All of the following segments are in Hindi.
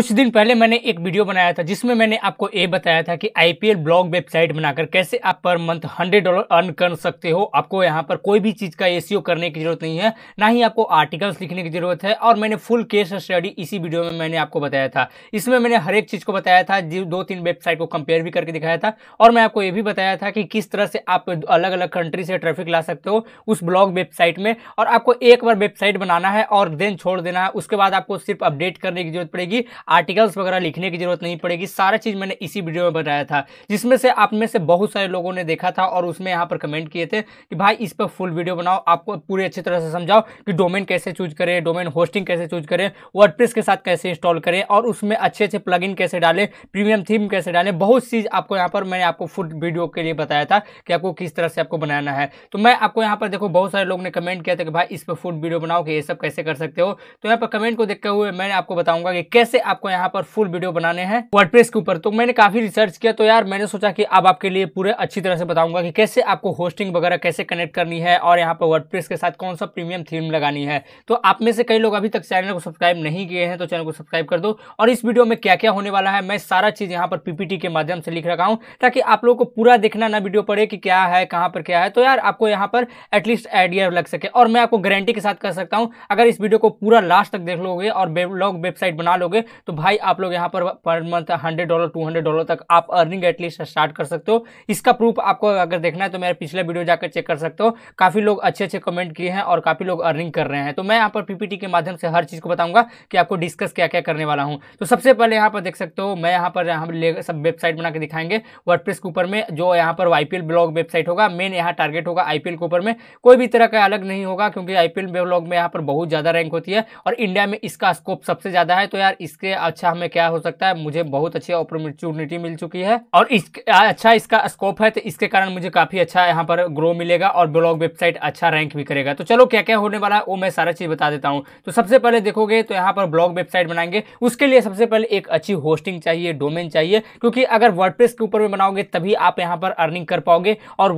कुछ दिन पहले मैंने एक वीडियो बनाया था जिसमें मैंने आपको ये बताया था कि आईपीएल ब्लॉग वेबसाइट बनाकर कैसे आप पर मंथ हंड्रेड डॉलर अर्न कर सकते हो आपको यहाँ पर कोई भी चीज़ का ए e करने की जरूरत नहीं है ना ही आपको आर्टिकल्स लिखने की जरूरत है और मैंने फुल केस स्टडी इसी वीडियो में मैंने आपको बताया था इसमें मैंने हर एक चीज़ को बताया था दो तीन वेबसाइट को कंपेयर भी करके दिखाया था और मैं आपको ये भी बताया था कि किस तरह से आप अलग अलग कंट्री से ट्रैफिक ला सकते हो उस ब्लॉग वेबसाइट में और आपको एक बार वेबसाइट बनाना है और देन छोड़ देना है उसके बाद आपको सिर्फ अपडेट करने की जरूरत पड़ेगी आर्टिकल्स वगैरह लिखने की ज़रूरत नहीं पड़ेगी सारा चीज़ मैंने इसी वीडियो में बताया था जिसमें से आप में से बहुत सारे लोगों ने देखा था और उसमें यहाँ पर कमेंट किए थे कि भाई इस पर फुल वीडियो बनाओ आपको पूरी अच्छी तरह से समझाओ कि डोमेन कैसे चूज करें डोमेन होस्टिंग कैसे चूज करें वर्ड के साथ कैसे इंस्टॉल करें और उसमें अच्छे अच्छे प्लग कैसे डालें प्रीमियम थीम कैसे डालें बहुत चीज़ आपको यहाँ पर मैंने आपको फुल वीडियो के लिए बताया था कि आपको किस तरह से आपको बनाना है तो मैं आपको यहाँ पर देखो बहुत सारे लोग ने कमेंट किया था कि भाई इस पर फुल वीडियो बनाओ कि ये सब कैसे कर सकते हो तो यहाँ पर कमेंट को देखते हुए मैंने आपको बताऊंगा कि कैसे आप आपको यहाँ पर फुल वीडियो बनाने हैं वर्ड के ऊपर तो मैंने काफी रिसर्च किया तो यार मैंने सोचा कि अब आपके लिए पूरे अच्छी तरह से बताऊंगा कि कैसे आपको होस्टिंग वगैरह कैसे कनेक्ट करनी है और यहाँ पर वर्ड के साथ कौन सा प्रीमियम थीम लगानी है तो आप में से कई लोग अभी तक चैनल को सब्सक्राइब नहीं किए हैं तो चैनल को सब्सक्राइब कर दो और इस वीडियो में क्या क्या होने वाला है मैं सारा चीज यहाँ पर पीपीटी के माध्यम से लिख रखा हूँ ताकि आप लोगों को पूरा देखना ना वीडियो पड़े कि क्या है कहाँ पर क्या है तो यार आपको यहाँ पर एटलीस्ट आइडिया लग सके और मैं आपको गारंटी के साथ कह सकता हूँ अगर इस वीडियो को पूरा लास्ट तक देख लोगे और ब्लॉग वेबसाइट बना लोगे तो भाई आप लोग यहाँ पर per month hundred dollar two hundred dollar तक आप अर्निंग एटलीस्ट स्टार्ट कर सकते हो इसका प्रूफ आपको अगर देखना है तो मेरा पिछला वीडियो जाकर चेक कर सकते हो काफ़ी लोग अच्छे अच्छे कमेंट किए हैं और काफ़ी लोग अर्निंग कर रहे हैं तो मैं यहाँ पर पीपीटी के माध्यम से हर चीज़ को बताऊंगा कि आपको डिस्कस क्या क्या करने वाला हूँ तो सबसे पहले यहाँ पर देख सकते हो मैं यहाँ पर यहाँ सब वेबसाइट बना के दिखाएंगे वर्ड के ऊपर में जो यहाँ पर आई ब्लॉग वेबसाइट होगा मेन यहाँ टारगेट होगा आई के ऊपर में कोई भी तरह का अलग नहीं होगा क्योंकि आई ब्लॉग में यहाँ पर बहुत ज़्यादा रैंक होती है और इंडिया में इसका स्कोप सबसे ज़्यादा है तो यार इसके लिए अच्छा हमें क्या हो सकता है मुझे बहुत अच्छी अपॉर्चुनिटी मिल चुकी है और इस अच्छा इसका स्कोप है तो इसके कारण मुझे काफी अच्छा यहाँ पर ग्रो मिलेगा और ब्लॉग वेबसाइट अच्छा रैंक भी करेगा तो चलो क्या क्या होने वाला है वो मैं सारा चीज बता देता हूँ तो सबसे पहले देखोगे तो यहाँ पर ब्लॉग वेबसाइट बनाएंगे उसके लिए सबसे पहले एक अच्छी होस्टिंग चाहिए डोमेन चाहिए क्योंकि अगर वर्ड के ऊपर में बनाओगे तभी आप यहाँ पर अर्निंग कर पाओगे और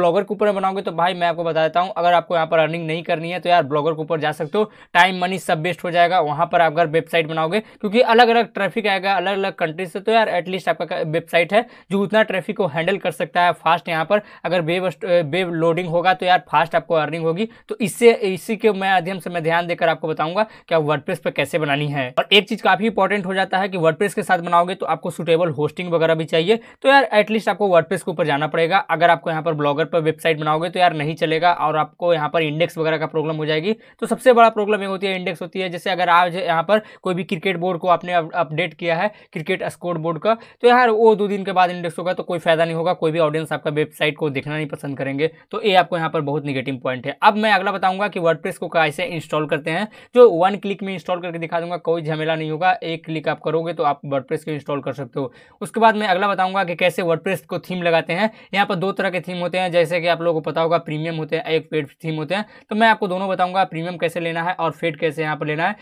ब्लॉगर के ऊपर में बनाओगे तो भाई मैं आपको बता देता हूँ अगर आपको यहाँ पर अर्निंग नहीं करनी है तो यार ब्लॉगर के ऊपर जा सकते हो टाइम मनी सब वेस्ट हो जाएगा वहां पर अगर वेबसाइट बनाओगे क्योंकि अलग अलग ट्रैफिक आएगा अलग अलग कंट्री से तो यार एटलीस्ट आपका वेबसाइट है जो उतना ट्रैफिक को हैंडल कर सकता है फास्ट यहाँ पर अगर वेब वेब लोडिंग होगा तो यार फास्ट आपको अर्निंग होगी तो इससे इसी के माध्यम से मैं ध्यान देकर आपको बताऊंगा कि आप वर्ड पर कैसे बनानी है और एक चीज़ काफ़ी इंपॉर्टेंट हो जाता है कि वर्ड के साथ बनाओगे तो आपको सुटेबल होस्टिंग वगैरह भी चाहिए तो यार एटलीस्ट आपको वर्डप्रेस के ऊपर जाना पड़ेगा अगर आपको यहाँ पर ब्लॉगर पर वेबसाइट बनाओगे तो यार नहीं चलेगा और आपको यहाँ पर इंडेक्स वगैरह का प्रॉब्लम हो जाएगी तो सबसे बड़ा प्रॉब्लम ये होती है इंडेक्स होती है जैसे अगर आज यहाँ पर कोई भी क्रिकेट बोर्ड स्कोर को आपने अपडेट किया है क्रिकेट स्कोर बोर्ड का तो यार वो दो दिन के बाद इंडेक्स होगा तो कोई फायदा नहीं होगा कोई भी ऑडियंस आपका वेबसाइट को देखना नहीं पसंद करेंगे तो ये आपको यहाँ पर बहुत निगेटिव पॉइंट है अब मैं अगला बताऊंगा कि वर्डप्रेस को कैसे इंस्टॉल करते हैं जो वन क्लिक में इंस्टॉल करके दिखा दूंगा कोई झमेला नहीं होगा एक क्लिक आप करोगे तो आप वर्डप्रेस को इंस्टॉल कर सकते हो उसके बाद मैं अगला बताऊंगा कि कैसे वर्डप्रेस को थीम लगाते हैं यहाँ पर दो तरह के थीम होते हैं जैसे कि आप लोगों को पता होगा प्रीमियम होते हैं एक पेड थीम होते हैं तो मैं आपको दोनों बताऊंगा प्रीमियम कैसे लेना है और फेड कैसे यहाँ पर लेना है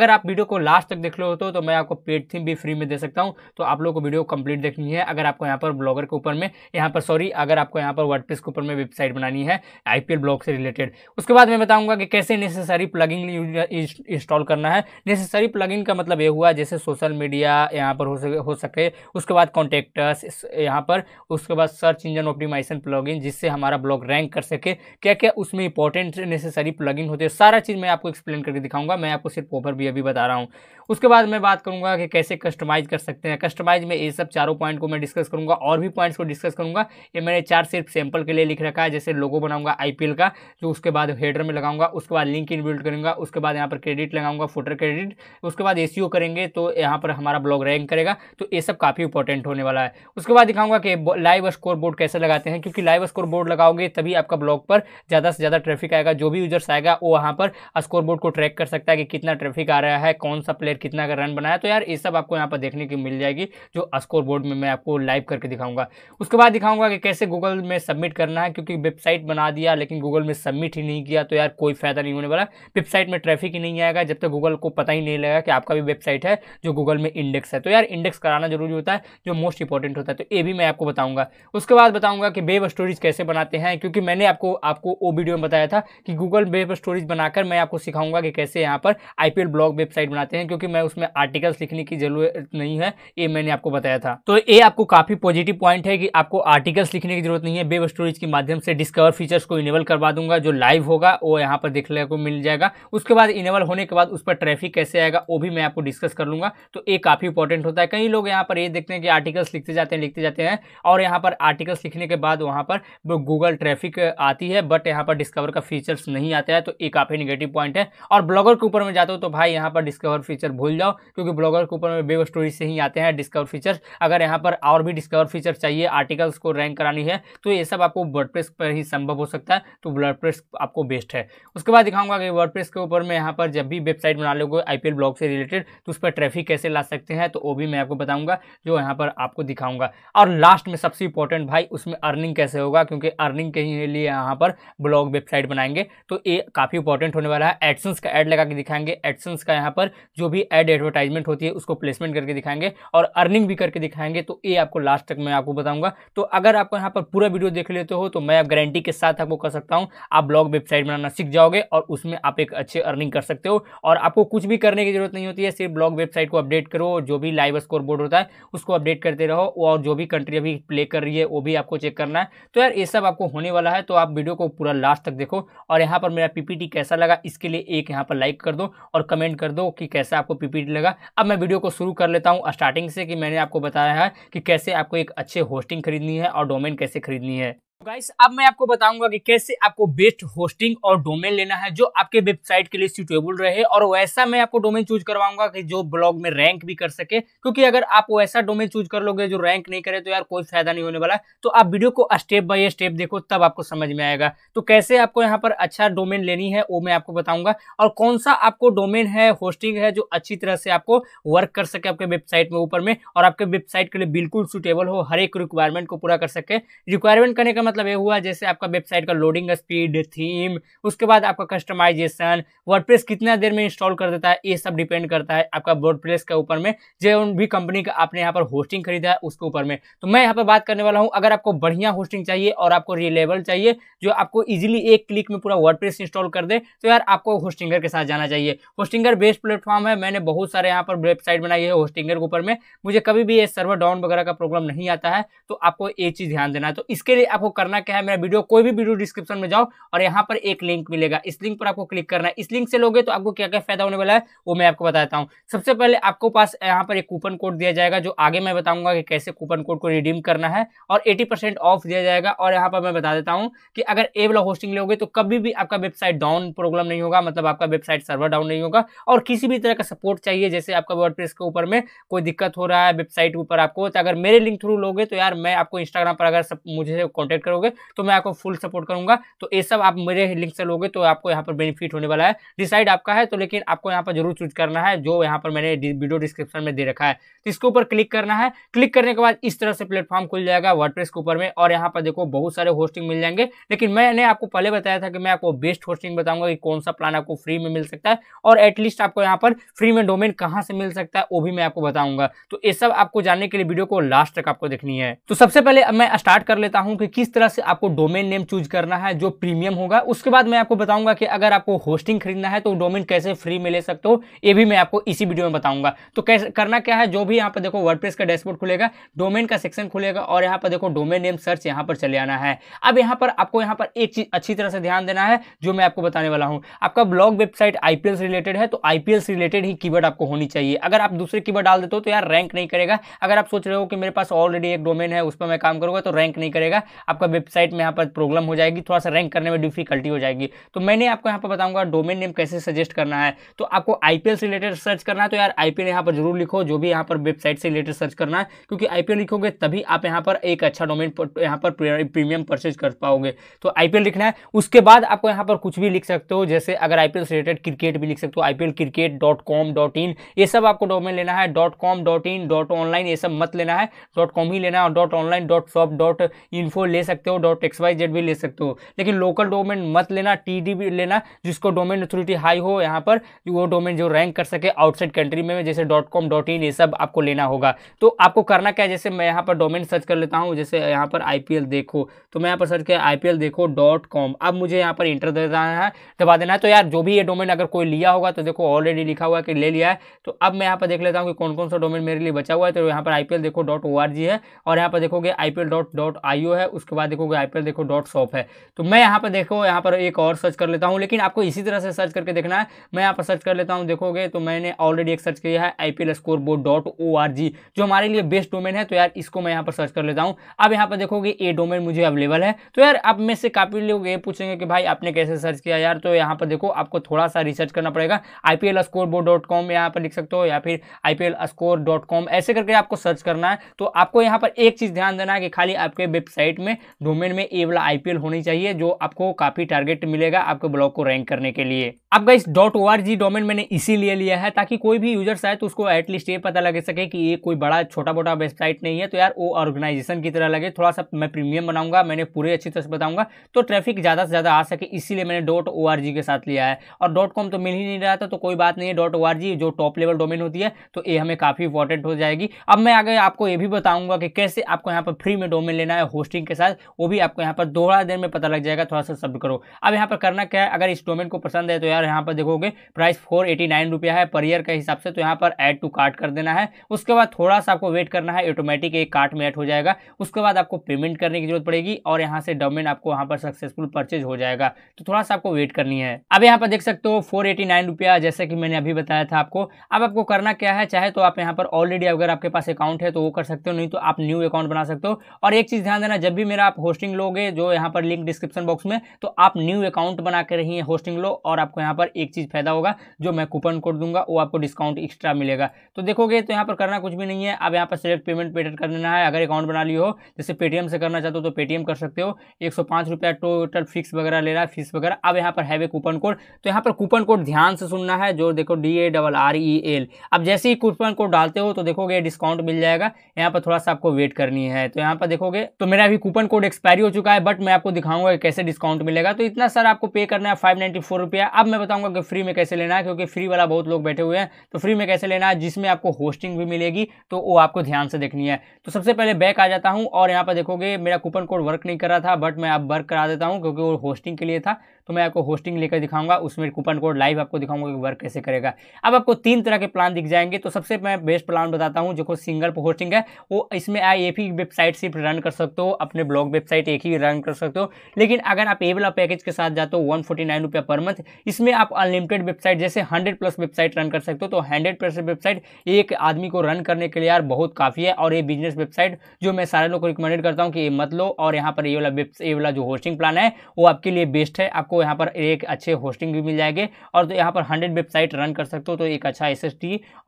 अगर आप वीडियो को लास्ट तक देख लो हो तो तो मैं आपको पेड थीम भी फ्री में दे सकता हूँ तो आप लोग को वीडियो कंप्लीट देखनी है अगर आपको यहाँ पर ब्लॉगर के ऊपर में यहाँ पर सॉरी अगर आपको यहाँ पर वर्ड के ऊपर में वेबसाइट बनानी है आई ब्लॉग से रिलेटेड उसके बाद मैं बताऊँगा कि कैसे नेसेसरी प्लगिंग इंस्टॉल करना है नेसेसरी प्लगिंग का मतलब ये हुआ जैसे सोशल मीडिया यहाँ पर हो सके उसके बाद कॉन्टेक्टर्स यहाँ पर उसके बाद सर्च इंजन ऑप्टिमाइजेशन प्लगइन जिससे हमारा ब्लॉग रैंक कर सके क्या क्या उसमें इंपॉर्टेंट नेसेसरी प्लगइन होते हैं सारा चीज़ मैं आपको एक्सप्लेन करके दिखाऊंगा मैं आपको सिर्फ ओवर भी अभी बता रहा हूँ उसके बाद बाद मैं बात करूंगा कि कैसे कस्टमाइज कर सकते हैं कस्टमाइज में ये सब चारों पॉइंट को मैं डिस्कस करूंगा और भी पॉइंट्स को डिस्कस करूंगा ये मैंने चार सिर्फ सैंपल के लिए लिख रखा है जैसे लोगो बनाऊंगा आई का जो उसके बाद हेडर में लगाऊंगा उसके बाद लिंक इन बिल्ड करूंगा उसके बाद यहाँ पर क्रेडिट लगाऊंगा फोटर क्रेडिट उसके बाद ए e करेंगे तो यहाँ पर हमारा ब्लॉग रैंक करेगा तो ये सब काफ़ी इंपॉर्टेंट होने वाला है उसके बाद दिखाऊंगा कि लाइव स्कोर बोर्ड कैसे लगाते हैं क्योंकि लाइव स्कोर बोर्ड लगाओगे तभी आपका ब्लॉग पर ज़्यादा से ज़्यादा ट्रैफिक आएगा जो भी यूजर्स आएगा वो वहाँ पर स्कोर बोर्ड को ट्रैक कर सकता है कि कितना ट्रैफिक आ रहा है कौन सा प्लेयर कितना अगर रन बनाया तो यार ये सब आपको यहाँ पर देखने की मिल जाएगी जो स्कोर बोर्ड में मैं आपको लाइव करके दिखाऊंगा उसके बाद दिखाऊंगा कि कैसे गूगल में सबमिट करना है क्योंकि वेबसाइट बना दिया लेकिन गूगल में सबमिट ही नहीं किया तो यार कोई फ़ायदा नहीं होने वाला वेबसाइट में ट्रैफिक ही नहीं आएगा जब तक गूगल को पता ही नहीं लगा कि आपका भी वेबसाइट है जो गूगल में इंडेक्स है तो यार इंडेक्स कराना जरूरी होता है जो मोस्ट इंपॉर्टेंट होता है तो ये भी मैं आपको बताऊंगा उसके बाद बताऊंगा कि वेब स्टोरीज कैसे बनाते हैं क्योंकि मैंने आपको आपको वो वीडियो में बताया था कि गूगल वेब स्टोरीज बनाकर मैं आपको सिखाऊंगा कि कैसे यहाँ पर आईपीएल ब्लॉग वेबसाइट बनाते हैं क्योंकि मैं उसमें इसमें आर्टिकल्स लिखने की जरूरत नहीं है ये मैंने आपको बताया था तो ये आपको काफी पॉजिटिव पॉइंट है कि आपको आर्टिकल्स लिखने की जरूरत नहीं है वेब स्टोरेज के माध्यम से डिस्कवर फीचर्स को इनेबल करवा दूंगा जो लाइव होगा वो यहाँ पर देखने को मिल जाएगा उसके बाद इनेबल होने के बाद उस पर ट्रैफिक कैसे आएगा वो भी मैं आपको डिस्कस कर लूंगा तो ये काफ़ी इंपॉर्टेंट होता है कई लोग यहाँ पर ये देखते हैं कि आर्टिकल्स लिखते जाते हैं लिखते जाते हैं और यहाँ पर आर्टिकल्स लिखने के बाद वहाँ पर गूगल ट्रैफिक आती है बट यहाँ पर डिस्कवर का फीचर्स नहीं आता है तो ये काफ़ी निगेटिव पॉइंट है और ब्लॉगर के ऊपर में जाता हूँ तो भाई यहाँ पर डिस्कवर फीचर भूल जाओ क्योंकि ब्लॉगर के ऊपर वेब स्टोरी से ही आते हैं डिस्कवर फीचर अगर यहाँ पर और भी डिस्कवर फीचर चाहिए आर्टिकल्स को रैंक करानी है तो ये सब आपको वर्ड पर ही संभव हो सकता है तो वर्ड आपको बेस्ट है उसके बाद दिखाऊंगा कि वर्ड के ऊपर मैं यहाँ पर जब भी वेबसाइट बना लोगों आई पी ब्लॉग से रिलेटेड तो उस पर ट्रैफिक कैसे ला सकते हैं तो वो भी मैं आपको बताऊँगा जो यहाँ पर आपको दिखाऊँगा और लास्ट में सबसे इंपॉर्टेंट भाई उसमें अर्निंग कैसे होगा क्योंकि अर्निंग के लिए यहाँ पर ब्लॉग वेबसाइट बनाएंगे तो ये काफ़ी इंपॉर्टेंट होने वाला है एडसन्स का एड लगा के दिखाएंगे एडसन्स का यहाँ पर जो भी एड ब्रांड एडवर्टाइजमेंट होती है उसको प्लेसमेंट करके दिखाएंगे और अर्निंग भी करके दिखाएंगे तो ये आपको लास्ट तक मैं आपको बताऊंगा तो अगर आपको यहाँ पर पूरा वीडियो देख लेते हो तो मैं आप गारंटी के साथ आपको कर सकता हूँ आप ब्लॉग वेबसाइट बनाना सीख जाओगे और उसमें आप एक अच्छे अर्निंग कर सकते हो और आपको कुछ भी करने की जरूरत नहीं होती है सिर्फ ब्लॉग वेबसाइट को अपडेट करो जो भी लाइव स्कोर बोर्ड होता है उसको अपडेट करते रहो और जो भी कंट्री अभी प्ले कर रही है वो भी आपको चेक करना है तो यार ये सब आपको होने वाला है तो आप वीडियो को पूरा लास्ट तक देखो और यहाँ पर मेरा पीपीटी कैसा लगा इसके लिए एक यहाँ पर लाइक कर दो और कमेंट कर दो कि कैसा आपको पीपीटी पीरियड लगा अब मैं वीडियो को शुरू कर लेता हूँ स्टार्टिंग से कि मैंने आपको बताया है कि कैसे आपको एक अच्छे होस्टिंग खरीदनी है और डोमेन कैसे खरीदनी है गाइस अब मैं आपको बताऊंगा कि कैसे आपको बेस्ट होस्टिंग और डोमेन लेना है जो आपके वेबसाइट के लिए सुटेबल रहे और वैसा मैं आपको डोमेन चूज करवाऊंगा कि जो ब्लॉग में रैंक भी कर सके क्योंकि अगर आप वैसा डोमेन चूज कर लोगे जो रैंक नहीं करे तो यार कोई फायदा नहीं होने वाला तो आप वीडियो को स्टेप बाय स्टेप देखो तब आपको समझ में आएगा तो कैसे आपको यहाँ पर अच्छा डोमेन लेनी है वो मैं आपको बताऊंगा और कौन सा आपको डोमेन है होस्टिंग है जो अच्छी तरह से आपको वर्क कर सके आपके वेबसाइट में ऊपर में और आपके वेबसाइट के लिए बिल्कुल सुटेबल हो हर एक रिक्वायरमेंट को पूरा कर सके रिक्वायरमेंट करने का मतलब मतलब ये हुआ जैसे आपका वेबसाइट का लोडिंग स्पीड थीम उसके बाद आपका कस्टमाइजेशन वर्डप्रेस कितना देर में इंस्टॉल कर देता है ये सब डिपेंड करता है आपका वर्डप्रेस के ऊपर में जो उन भी कंपनी का आपने यहाँ पर होस्टिंग खरीदा है उसके ऊपर में तो मैं यहाँ पर बात करने वाला हूँ अगर आपको बढ़िया होस्टिंग चाहिए और आपको रिलेबल चाहिए जो आपको ईजिली एक क्लिक में पूरा वर्ड इंस्टॉल कर दे तो यार आपको होस्टिंगर के साथ जाना चाहिए होस्टिंगर बेस्ट प्लेटफॉर्म है मैंने बहुत सारे यहाँ पर वेबसाइट बनाई है होस्टिंगर के ऊपर में मुझे कभी भी ये सर्वर डाउन वगैरह का प्रॉब्लम नहीं आता है तो आपको ये चीज़ ध्यान देना है तो इसके लिए आपको करना क्या है मेरा वीडियो कोई भी वीडियो डिस्क्रिप्शन में जाओ और यहाँ पर एक लिंक मिलेगा इस लिंक पर आपको क्लिक करना है इस लिंक से लोगे तो आपको क्या क्या फायदा होने वाला है वो मैं आपको बताता हूँ सबसे पहले आपको पास यहाँ पर एक कूपन कोड दिया जाएगा जो आगे मैं बताऊंगा कि कैसे कूपन कोड को रिडीम करना है और एटी ऑफ दिया जाएगा और यहाँ पर मैं बता देता हूँ कि अगर ए वाला होस्टिंग लोगे तो कभी भी आपका वेबसाइट डाउन प्रॉब्लम नहीं होगा मतलब आपका वेबसाइट सर्वर डाउन नहीं होगा और किसी भी तरह का सपोर्ट चाहिए जैसे आपका वर्ड के ऊपर में कोई दिक्कत हो रहा है वेबसाइट ऊपर आपको तो अगर मेरे लिंक थ्रू लोगे तो यार मैं आपको इंस्टाग्राम पर अगर सब मुझे कॉन्टैक्ट करोगे तो मैं आपको फुल सपोर्ट करूंगा तो ये सब आप मेरे लिंक से लोगे तो आपको यहाँ पर बेनिफिट होने वाला है डिसाइड आपका है तो लेकिन आपको यहाँ पर जरूर चूज करना है जो यहाँ पर मैंने वीडियो डिस्क्रिप्शन में दे रखा है तो इसके ऊपर क्लिक करना है क्लिक करने के बाद इस तरह से प्लेटफॉर्म खुल जाएगा वर्डप्रेस के ऊपर में और यहाँ पर देखो बहुत सारे होस्टिंग मिल जाएंगे लेकिन मैंने आपको पहले बताया था कि मैं आपको बेस्ट होस्टिंग बताऊंगा कि कौन सा प्लान आपको फ्री में मिल सकता है और एटलीस्ट आपको यहाँ पर फ्री में डोमेन कहाँ से मिल सकता है वो भी मैं आपको बताऊंगा तो ये सब आपको जानने के लिए वीडियो को लास्ट तक आपको देखनी है तो सबसे पहले मैं स्टार्ट कर लेता हूँ कि किस तरह से आपको डोमेन नेम चूज करना है जो प्रीमियम होगा उसके बाद मैं आपको बताऊंगा कि अगर आपको होस्टिंग खरीदना है तो डोमेन कैसे फ्री में ले सकते हो ये भी मैं आपको इसी वीडियो में बताऊंगा तो कैसे करना क्या है जो भी यहाँ पर देखो वर्डप्रेस का डैशबोर्ड खुलेगा डोमेन का सेक्शन खुलेगा और यहाँ पर देखो डोमेन नेम सर्च यहाँ पर चले आना है अब यहाँ पर आपको यहाँ पर एक चीज अच्छी तरह से ध्यान देना है जो मैं आपको बताने वाला हूँ आपका ब्लॉग वेबसाइट आईपीएल से रिलेटेड है तो आईपीएल से रिलेटेड ही की आपको होनी चाहिए अगर आप दूसरे की डाल देते हो तो यार रैंक नहीं करेगा अगर आप सोच रहे हो कि मेरे पास ऑलरेडी एक डोमेन है उस पर मैं काम करूंगा तो रैंक नहीं करेगा आप आपका वेबसाइट में यहाँ पर प्रॉब्लम हो जाएगी थोड़ा सा रैंक करने में डिफिकल्टी हो जाएगी तो मैंने आपको यहाँ पर बताऊंगा डोमेन नेम कैसे सजेस्ट करना है तो आपको आईपीएल से रिलेटेड सर्च करना है तो यार आईपीएल यहाँ पर जरूर लिखो जो भी यहाँ पर वेबसाइट से रिलेटेड सर्च करना है क्योंकि आईपीएल लिखोगे तभी आप यहाँ पर एक अच्छा डोमेन यहाँ पर प्रीमियम परचेज कर पाओगे तो आईपीएल लिखना है उसके बाद आपको यहाँ पर कुछ भी लिख सकते हो जैसे अगर आईपीएल से रिलेटेड क्रिकेट भी लिख सकते हो IPL cricket dot com dot in ये सब आपको डोमेन लेना है dot com dot in dot online ये सब मत लेना है डॉट कॉम ही लेना है dot online dot shop dot info ले सकते हो डॉट एक्स वाई जेड भी ले सकते हो लेकिन लोकल डोमेन मत लेना टी डी भी लेना जिसको डोमेन अथॉरिटी हाई हो यहाँ पर वो डोमेन जो रैंक कर सके आउटसाइड कंट्री में जैसे डॉट कॉम डॉट इन ये सब आपको लेना होगा तो आपको करना क्या है जैसे मैं यहाँ पर डोमेन सर्च कर लेता हूँ जैसे यहाँ पर आई देखो तो मैं यहाँ पर सर्च किया आई देखो डॉट कॉम अब मुझे यहाँ पर इंटर दे देना है दबा देना है तो यार जो भी ये डोमेन अगर कोई लिया होगा तो देखो ऑलरेडी लिखा हुआ कि ले लिया है तो अब मैं यहाँ पर देख लेता हूँ कि कौन कौन सा डोमेन मेरे लिए बचा हुआ है तो यहाँ पर आई देखो डॉट ओ है और यहाँ पर देखोगे आई है उसके बाद देखोगे आईपीएल देखो डॉट शॉप है तो मैं यहाँ पर देखो यहाँ पर एक और सर्च कर लेता हूँ लेकिन आपको इसी तरह से सर्च करके देखना है मैं यहाँ पर सर्च कर लेता हूँ देखोगे तो मैंने ऑलरेडी एक सर्च किया है I P score board O R G जो हमारे लिए बेस्ट डोमेन है तो यार इसको मैं यहाँ पर सर्च कर लेता हूँ अब यहाँ पर देखोगे ये डोमेन मुझे अवेलेबल है तो यार आप में से काफ़ी लोग ये पूछेंगे कि भाई आपने कैसे सर्च किया यार तो यहाँ पर देखो आपको थोड़ा सा रिसर्च करना पड़ेगा I P score board dot com यहाँ पर लिख सकते हो या फिर I P score dot com ऐसे करके आपको सर्च करना है तो आपको यहाँ पर एक चीज़ ध्यान देना है कि खाली आपके वेबसाइट में डोमेन में ये वाला आईपीएल होनी चाहिए जो आपको काफ़ी टारगेट मिलेगा आपके ब्लॉग को रैंक करने के लिए अब guys dot O R G domain मैंने इसीलिए लिया है ताकि कोई भी यूजर्स आए तो उसको एटलीस्ट ये पता लग सके कि ये कोई बड़ा छोटा मोटा वेबसाइट नहीं है तो यार वो ऑर्गेनाइजेशन की तरह लगे थोड़ा सा मैं प्रीमियम बनाऊंगा मैंने पूरे अच्छी तरह से बताऊंगा तो ट्रैफिक ज़्यादा से ज़्यादा आ सके इसीलिए मैंने डॉट ओ आर जी के साथ लिया है और डॉट कॉम तो मिल ही नहीं रहा था तो कोई बात नहीं है डॉट ओ आर जी जो टॉप लेवल डोमेन होती है तो ये हमें काफ़ी इंपॉर्टेंट हो जाएगी अब मैं आगे आपको ये भी बताऊंगा कि कैसे आपको यहाँ पर फ्री में डोमेन लेना है होस्टिंग के साथ वो भी आपको यहाँ पर दोहरा देर में पता लग जाएगा थोड़ा सा सब करो अब यहाँ पर करना क्या है अगर इस डोमेन को पसंद है तो यार यहाँ पर देखोगे प्राइस फोर एटी नाइन रुपया है पर ईयर के हिसाब से तो यहाँ पर ऐड टू कार्ट कर देना है उसके बाद थोड़ा सा आपको वेट करना है ऑटोमेटिक एक कार्ट में ऐड हो जाएगा उसके बाद आपको पेमेंट करने की जरूरत पड़ेगी और यहाँ से डोमेन आपको वहाँ पर सक्सेसफुल परचेज हो जाएगा तो थोड़ा सा आपको वेट करनी है अब यहाँ पर देख सकते हो फोर एटी नाइन रुपया जैसे कि मैंने अभी बताया था आपको अब आपको करना क्या है चाहे तो आप यहाँ पर ऑलरेडी अगर आपके पास अकाउंट है तो वो कर सकते हो नहीं तो आप न्यू अकाउंट बना सकते हो और एक चीज़ ध्यान देना जब भी मेरा आप होस्टिंग लोगे जो यहाँ पर लिंक डिस्क्रिप्शन बॉक्स में तो आप न्यू अकाउंट बना के रहिए होस्टिंग लो और आपको यहाँ पर एक चीज़ फायदा होगा जो मैं कूपन कोड दूंगा वो आपको डिस्काउंट एक्स्ट्रा मिलेगा तो देखोगे तो यहाँ पर करना कुछ भी नहीं है आप यहाँ पर सिलेक्ट पेमेंट पेटर कर देना है अगर अकाउंट बना लियो हो जैसे पेटीएम से करना चाहते हो तो पेटीएम कर सकते हो एक रुपया टोटल फिक्स वगैरह ले रहा है फीस वगैरह अब यहाँ पर हैवे कूपन कोड तो यहाँ पर कूपन कोड ध्यान से सुनना है जो देखो D A double R E L अब जैसे ही कूपन कोड डालते हो तो देखोगे डिस्काउंट मिल जाएगा यहाँ पर थोड़ा सा आपको वेट करनी है तो यहाँ पर देखोगे तो मेरा अभी कूपन कोड कोड एक्सपायरी हो चुका है बट मैं आपको दिखाऊंगा कैसे डिस्काउंट मिलेगा तो इतना सर आपको पे करना है फाइव नाइन्टी फोर रुपया अब मैं बताऊंगा कि फ्री में कैसे लेना है क्योंकि फ्री वाला बहुत लोग बैठे हुए हैं तो फ्री में कैसे लेना है जिसमें आपको होस्टिंग भी मिलेगी तो वो आपको ध्यान से देखनी है तो सबसे पहले बैक आ जाता हूँ और यहाँ पर देखोगे मेरा कूपन कोड वर्क नहीं कर रहा था बट मैं अब वर्क करा देता हूँ क्योंकि वो होस्टिंग के लिए था तो मैं आपको होस्टिंग लेकर दिखाऊंगा उसमें कूपन कोड लाइव आपको दिखाऊंगा कि वर्क कैसे करेगा अब आपको तीन तरह के प्लान दिख जाएंगे तो सबसे मैं बेस्ट प्लान बताता हूँ जो सिंगल होस्टिंग है वो इसमें आए एक ही वेबसाइट सिर्फ रन कर सकते हो अपने ब्लॉग वेबसाइट एक ही रन कर सकते हो लेकिन अगर आप ए वाला पैकेज के साथ जाते हो वन फोर्टी नाइन रुपया पर मंथ इसमें आप अनलिमिटेड वेबसाइट जैसे हंड्रेड प्लस वेबसाइट रन कर सकते हो तो हंड्रेड प्लस वेबसाइट एक आदमी को रन करने के लिए यार बहुत काफ़ी है और ये बिजनेस वेबसाइट जो मैं सारे लोग को रिकमेंडेड करता हूँ कि ये मत लो और यहाँ पर ये वाला ये वाला जो होस्टिंग प्लान है वो आपके लिए बेस्ट है आप आपको यहाँ पर एक अच्छे होस्टिंग भी मिल जाएंगे और तो यहाँ पर हंड्रेड वेबसाइट रन कर सकते हो तो एक अच्छा एस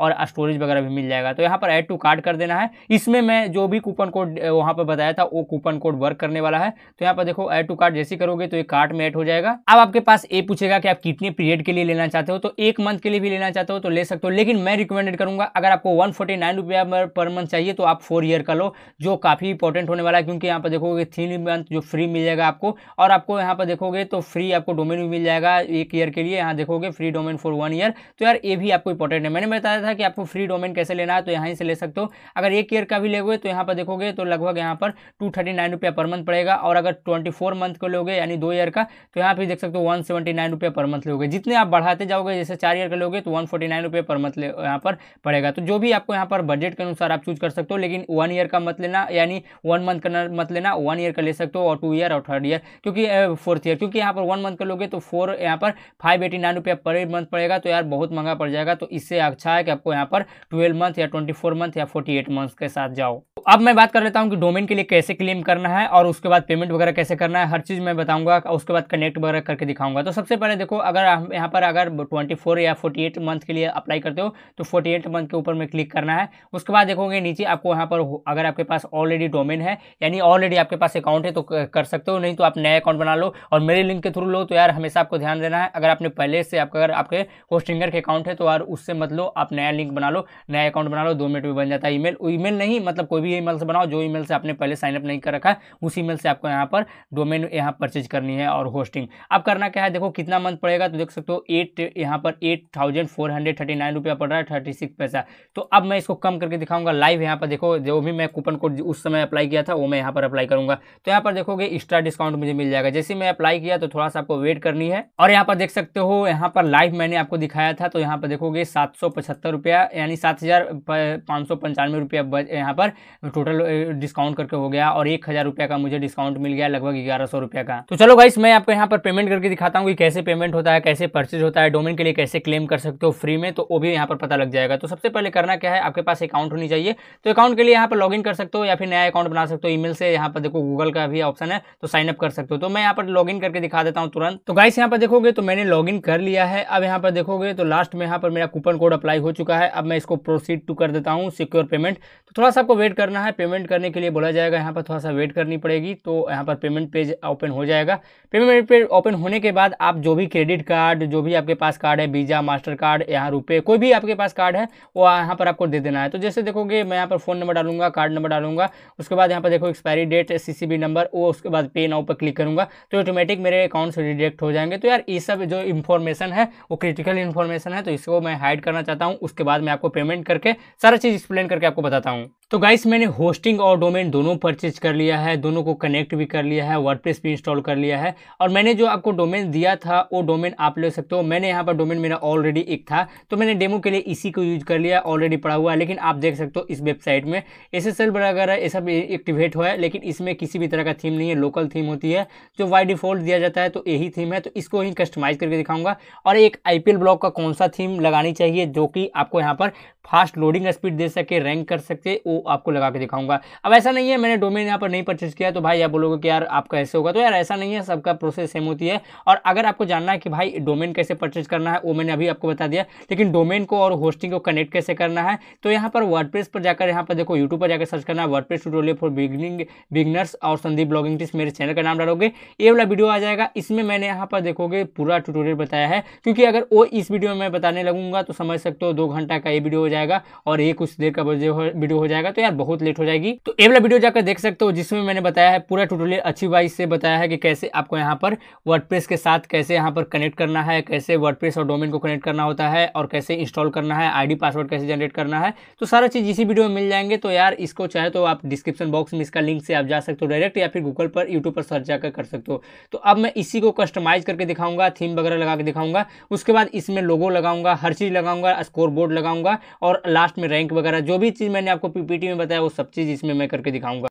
और स्टोरेज वगैरह भी मिल जाएगा तो यहाँ पर एड टू कार्ड कर देना है इसमें मैं जो भी कूपन कोड वहाँ पर बताया था वो कूपन कोड वर्क करने वाला है तो यहाँ पर देखो एड टू कार्ड जैसे करोगे तो ये कार्ड में एड हो जाएगा अब आपके पास ये पूछेगा कि आप कितने पीरियड के लिए लेना चाहते हो तो एक मंथ के लिए भी लेना चाहते हो तो ले सकते हो लेकिन मैं रिकमेंडेड करूंगा अगर आपको वन फोर्टी नाइन रुपया पर मंथ चाहिए तो आप फोर ईयर का लो जो काफ़ी इंपॉर्टेंट होने वाला है क्योंकि यहाँ पर देखोगे थ्री मंथ जो फ्री मिल जाएगा आपको और आपको यहाँ पर देखोगे तो फ्री ही आपको डोमेन भी मिल जाएगा एक ईयर के लिए यहाँ देखोगे free domain for one year तो यार ये भी आपको इंपॉर्टेंट है मैंने बताया था कि आपको फ्री डोमेन कैसे लेना है तो यहाँ से ले सकते हो अगर एक ईयर का भी लोगे तो यहाँ पर देखोगे तो लगभग यहाँ पर टू थर्टी नाइन रुपया पर मंथ पड़ेगा और अगर ट्वेंटी फोर मंथ को लोगे यानी दो ईयर का तो यहाँ पर देख सकते हो वन सेवेंटी पर मंथ लोगे जितने आप बढ़ाते जाओगे जैसे चार ईयर का लोगे तो वन फोर्टी रुपये पर मंथ यहाँ पर पड़ेगा तो जो भी आपको यहाँ पर बजट के अनुसार आप चूज कर सकते हो लेकिन वन ईयर का मत लेना यानी वन मंथ का मत लेना वन ईयर का ले सकते हो और टू ईयर और थर्ड ईयर क्योंकि फोर्थ ईयर क्योंकि यहाँ पर वन मंथ कर लोगे तो फोर यहाँ पर फाइव एटी नाइन रुपया पर मंथ पड़ेगा तो यार बहुत महंगा पड़ जाएगा तो इससे अच्छा है कि आपको यहाँ पर ट्वेल्व मंथ या ट्वेंटी फोर मंथ या फोर्टी एट मंथ के साथ जाओ अब मैं बात कर लेता हूँ कि डोमेन के लिए कैसे क्लेम करना है और उसके बाद पेमेंट वगैरह कैसे करना है हर चीज़ मैं बताऊँगा उसके बाद कनेक्ट वगैरह करके दिखाऊंगा तो सबसे पहले देखो अगर हम यहाँ पर अगर 24 या 48 मंथ के लिए अप्लाई करते हो तो 48 मंथ के ऊपर में क्लिक करना है उसके बाद देखोगे नीचे आपको यहाँ पर अगर आपके पास ऑलरेडी डोमेन है यानी ऑलरेडी आपके पास अकाउंट है तो कर सकते हो नहीं तो आप नया अकाउंट बना लो और मेरे लिंक के थ्रू लो तो यार हमेशा आपको ध्यान देना है अगर आपने पहले से आपका अगर आपके होस्टिंगर के अकाउंट है तो यार उससे मत लो आप नया लिंक बना लो नया अकाउंट बना लो दो मिनट में बन जाता है ईमेल ईमेल नहीं मतलब कोई भी ई ईमेल से बनाओ जो ईमेल से आपने पहले साइनअप नहीं कर रखा है उस ईमेल से आपको यहाँ पर डोमेन यहाँ परचेज करनी है और होस्टिंग अब करना क्या है देखो कितना मंथ पड़ेगा तो देख सकते हो एट यहाँ पर eight thousand four hundred thirty nine रुपया पड़ रहा है थर्टी सिक्स पैसा तो अब मैं इसको कम करके दिखाऊंगा लाइव यहाँ पर देखो जो भी मैं कूपन कोड उस समय अप्लाई किया था वो मैं यहाँ पर अप्लाई करूंगा तो यहाँ पर देखोगे एक्स्ट्रा डिस्काउंट मुझे मिल जाएगा जैसे मैं अप्लाई किया तो थोड़ा सा आपको वेट करनी है और यहाँ पर देख सकते हो यहाँ पर लाइव मैंने आपको दिखाया था तो यहाँ पर देखोगे सात सौ पचहत्तर रुपया यानी सात हज़ार पाँच सौ पंचानवे रुपया यहाँ पर टोटल डिस्काउंट करके हो गया और एक हज़ार रुपया का मुझे डिस्काउंट मिल गया लगभग ग्यारह सौ रुपया का तो चलो गाइस मैं आपको यहाँ पर पेमेंट करके दिखाता हूँ कि कैसे पेमेंट होता है कैसे परचेज होता है डोमेन के लिए कैसे क्लेम कर सकते हो फ्री में तो वो भी यहाँ पर पता लग जाएगा तो सबसे पहले करना क्या है आपके पास अकाउंट होनी चाहिए तो अकाउंट के लिए यहाँ पर लॉग कर सकते हो या फिर नया अकाउंट बना सकते हो ईमेल से यहाँ पर देखो गूगल का भी ऑप्शन है तो साइन अप कर सकते हो तो मैं यहाँ पर लॉग करके दिखा देता हूँ तुरंत तो गाइस यहाँ पर देखोगे तो मैंने लॉग कर लिया है अब यहाँ पर देखोगे तो लास्ट में यहाँ पर मेरा कूपन कोड अप्लाई हो चुका है अब मैं इसको प्रोसीड टू कर देता हूँ सिक्योर पेमेंट तो थोड़ा सा आपको वेट करना करना है पेमेंट करने के लिए बोला जाएगा यहाँ पर थोड़ा सा वेट करनी पड़ेगी तो यहाँ पर पेमेंट पेज ओपन हो जाएगा पेमेंट पेज ओपन होने के बाद आप जो भी क्रेडिट कार्ड जो भी आपके पास कार्ड है वीज़ा मास्टर कार्ड यहाँ रुपये कोई भी आपके पास कार्ड है वो यहाँ पर आपको दे देना है तो जैसे देखोगे मैं यहाँ पर फ़ोन नंबर डालूंगा कार्ड नंबर डालूंगा उसके बाद यहाँ पर देखो एक्सपायरी डेट सी नंबर वो उसके बाद पे नाउ पर क्लिक करूँगा तो ऑटोमेटिक मेरे अकाउंट से डिडेक्ट हो जाएंगे तो यार ये सब जो इन्फॉर्मेशन है वो क्रिटिकल इन्फॉर्मेशन है तो इसको मैं हाइड करना चाहता हूँ उसके बाद मैं आपको पेमेंट करके सारा चीज़ एक्सप्लेन करके आपको बताता हूँ तो गाइस मैंने होस्टिंग और डोमेन दोनों परचेज कर लिया है दोनों को कनेक्ट भी कर लिया है वर्डप्रेस भी इंस्टॉल कर लिया है और मैंने जो आपको डोमेन दिया था वो डोमेन आप ले सकते हो मैंने यहाँ पर डोमेन मेरा ऑलरेडी एक था तो मैंने डेमो के लिए इसी को यूज कर लिया ऑलरेडी पड़ा हुआ है लेकिन आप देख सकते हो इस वेबसाइट में एस एस एल वगैरह ये सब एक्टिवेट हुआ है लेकिन इसमें किसी भी तरह का थीम नहीं है लोकल थीम होती है जो वाई डिफॉल्ट दिया जाता है तो यही थीम है तो इसको ही कस्टमाइज करके दिखाऊंगा और एक आई ब्लॉक का कौन सा थीम लगानी चाहिए जो कि आपको यहाँ पर फास्ट लोडिंग स्पीड दे सके रैंक कर सके वो आपको लगा के दिखाऊंगा अब ऐसा नहीं है मैंने डोमेन यहाँ पर नहीं परचेज किया तो भाई आप बोलोगे कि यार आपका ऐसे होगा तो यार ऐसा नहीं है सबका प्रोसेस सेम होती है और अगर आपको जानना है कि भाई डोमेन कैसे परचेज करना है वो मैंने अभी आपको बता दिया लेकिन डोमेन को और होस्टिंग को कनेक्ट कैसे करना है तो यहाँ पर वर्ड पर जाकर यहाँ पर देखो यूट्यूब पर जाकर सर्च करना है WordPress tutorial for beginning beginners और संदीप ब्लॉगिंग टिप्स मेरे चैनल का नाम डालोगे ये वाला वीडियो आ जाएगा इसमें मैंने यहाँ पर देखोगे पूरा ट्यूटोरियल बताया है क्योंकि अगर वो इस वीडियो में बताने लगूंगा तो समझ सकते हो दो घंटा का ये वीडियो हो जाएगा और ये कुछ देर का वीडियो हो जाएगा है तो यार बहुत लेट हो जाएगी तो ये वाला वीडियो जाकर देख सकते हो जिसमें मैंने बताया है पूरा टोटली अच्छी वाइज से बताया है कि कैसे आपको यहाँ पर वर्डप्रेस के साथ कैसे यहाँ पर कनेक्ट करना है कैसे वर्डप्रेस और डोमेन को कनेक्ट करना होता है और कैसे इंस्टॉल करना है आईडी पासवर्ड कैसे जनरेट करना है तो सारा चीज़ इसी वीडियो में मिल जाएंगे तो यार इसको चाहे तो आप डिस्क्रिप्शन बॉक्स में इसका लिंक से आप जा सकते हो डायरेक्ट या फिर गूगल पर यूट्यूब पर सर्च जाकर कर सकते हो तो अब मैं इसी को कस्टमाइज करके दिखाऊंगा थीम वगैरह लगा के दिखाऊंगा उसके बाद इसमें लोगो लगाऊंगा हर चीज़ लगाऊंगा स्कोर बोर्ड लगाऊंगा और लास्ट में रैंक वगैरह जो भी चीज़ मैंने आपको पीपीटी में बताया वो सब चीज़ इसमें मैं करके दिखाऊंगा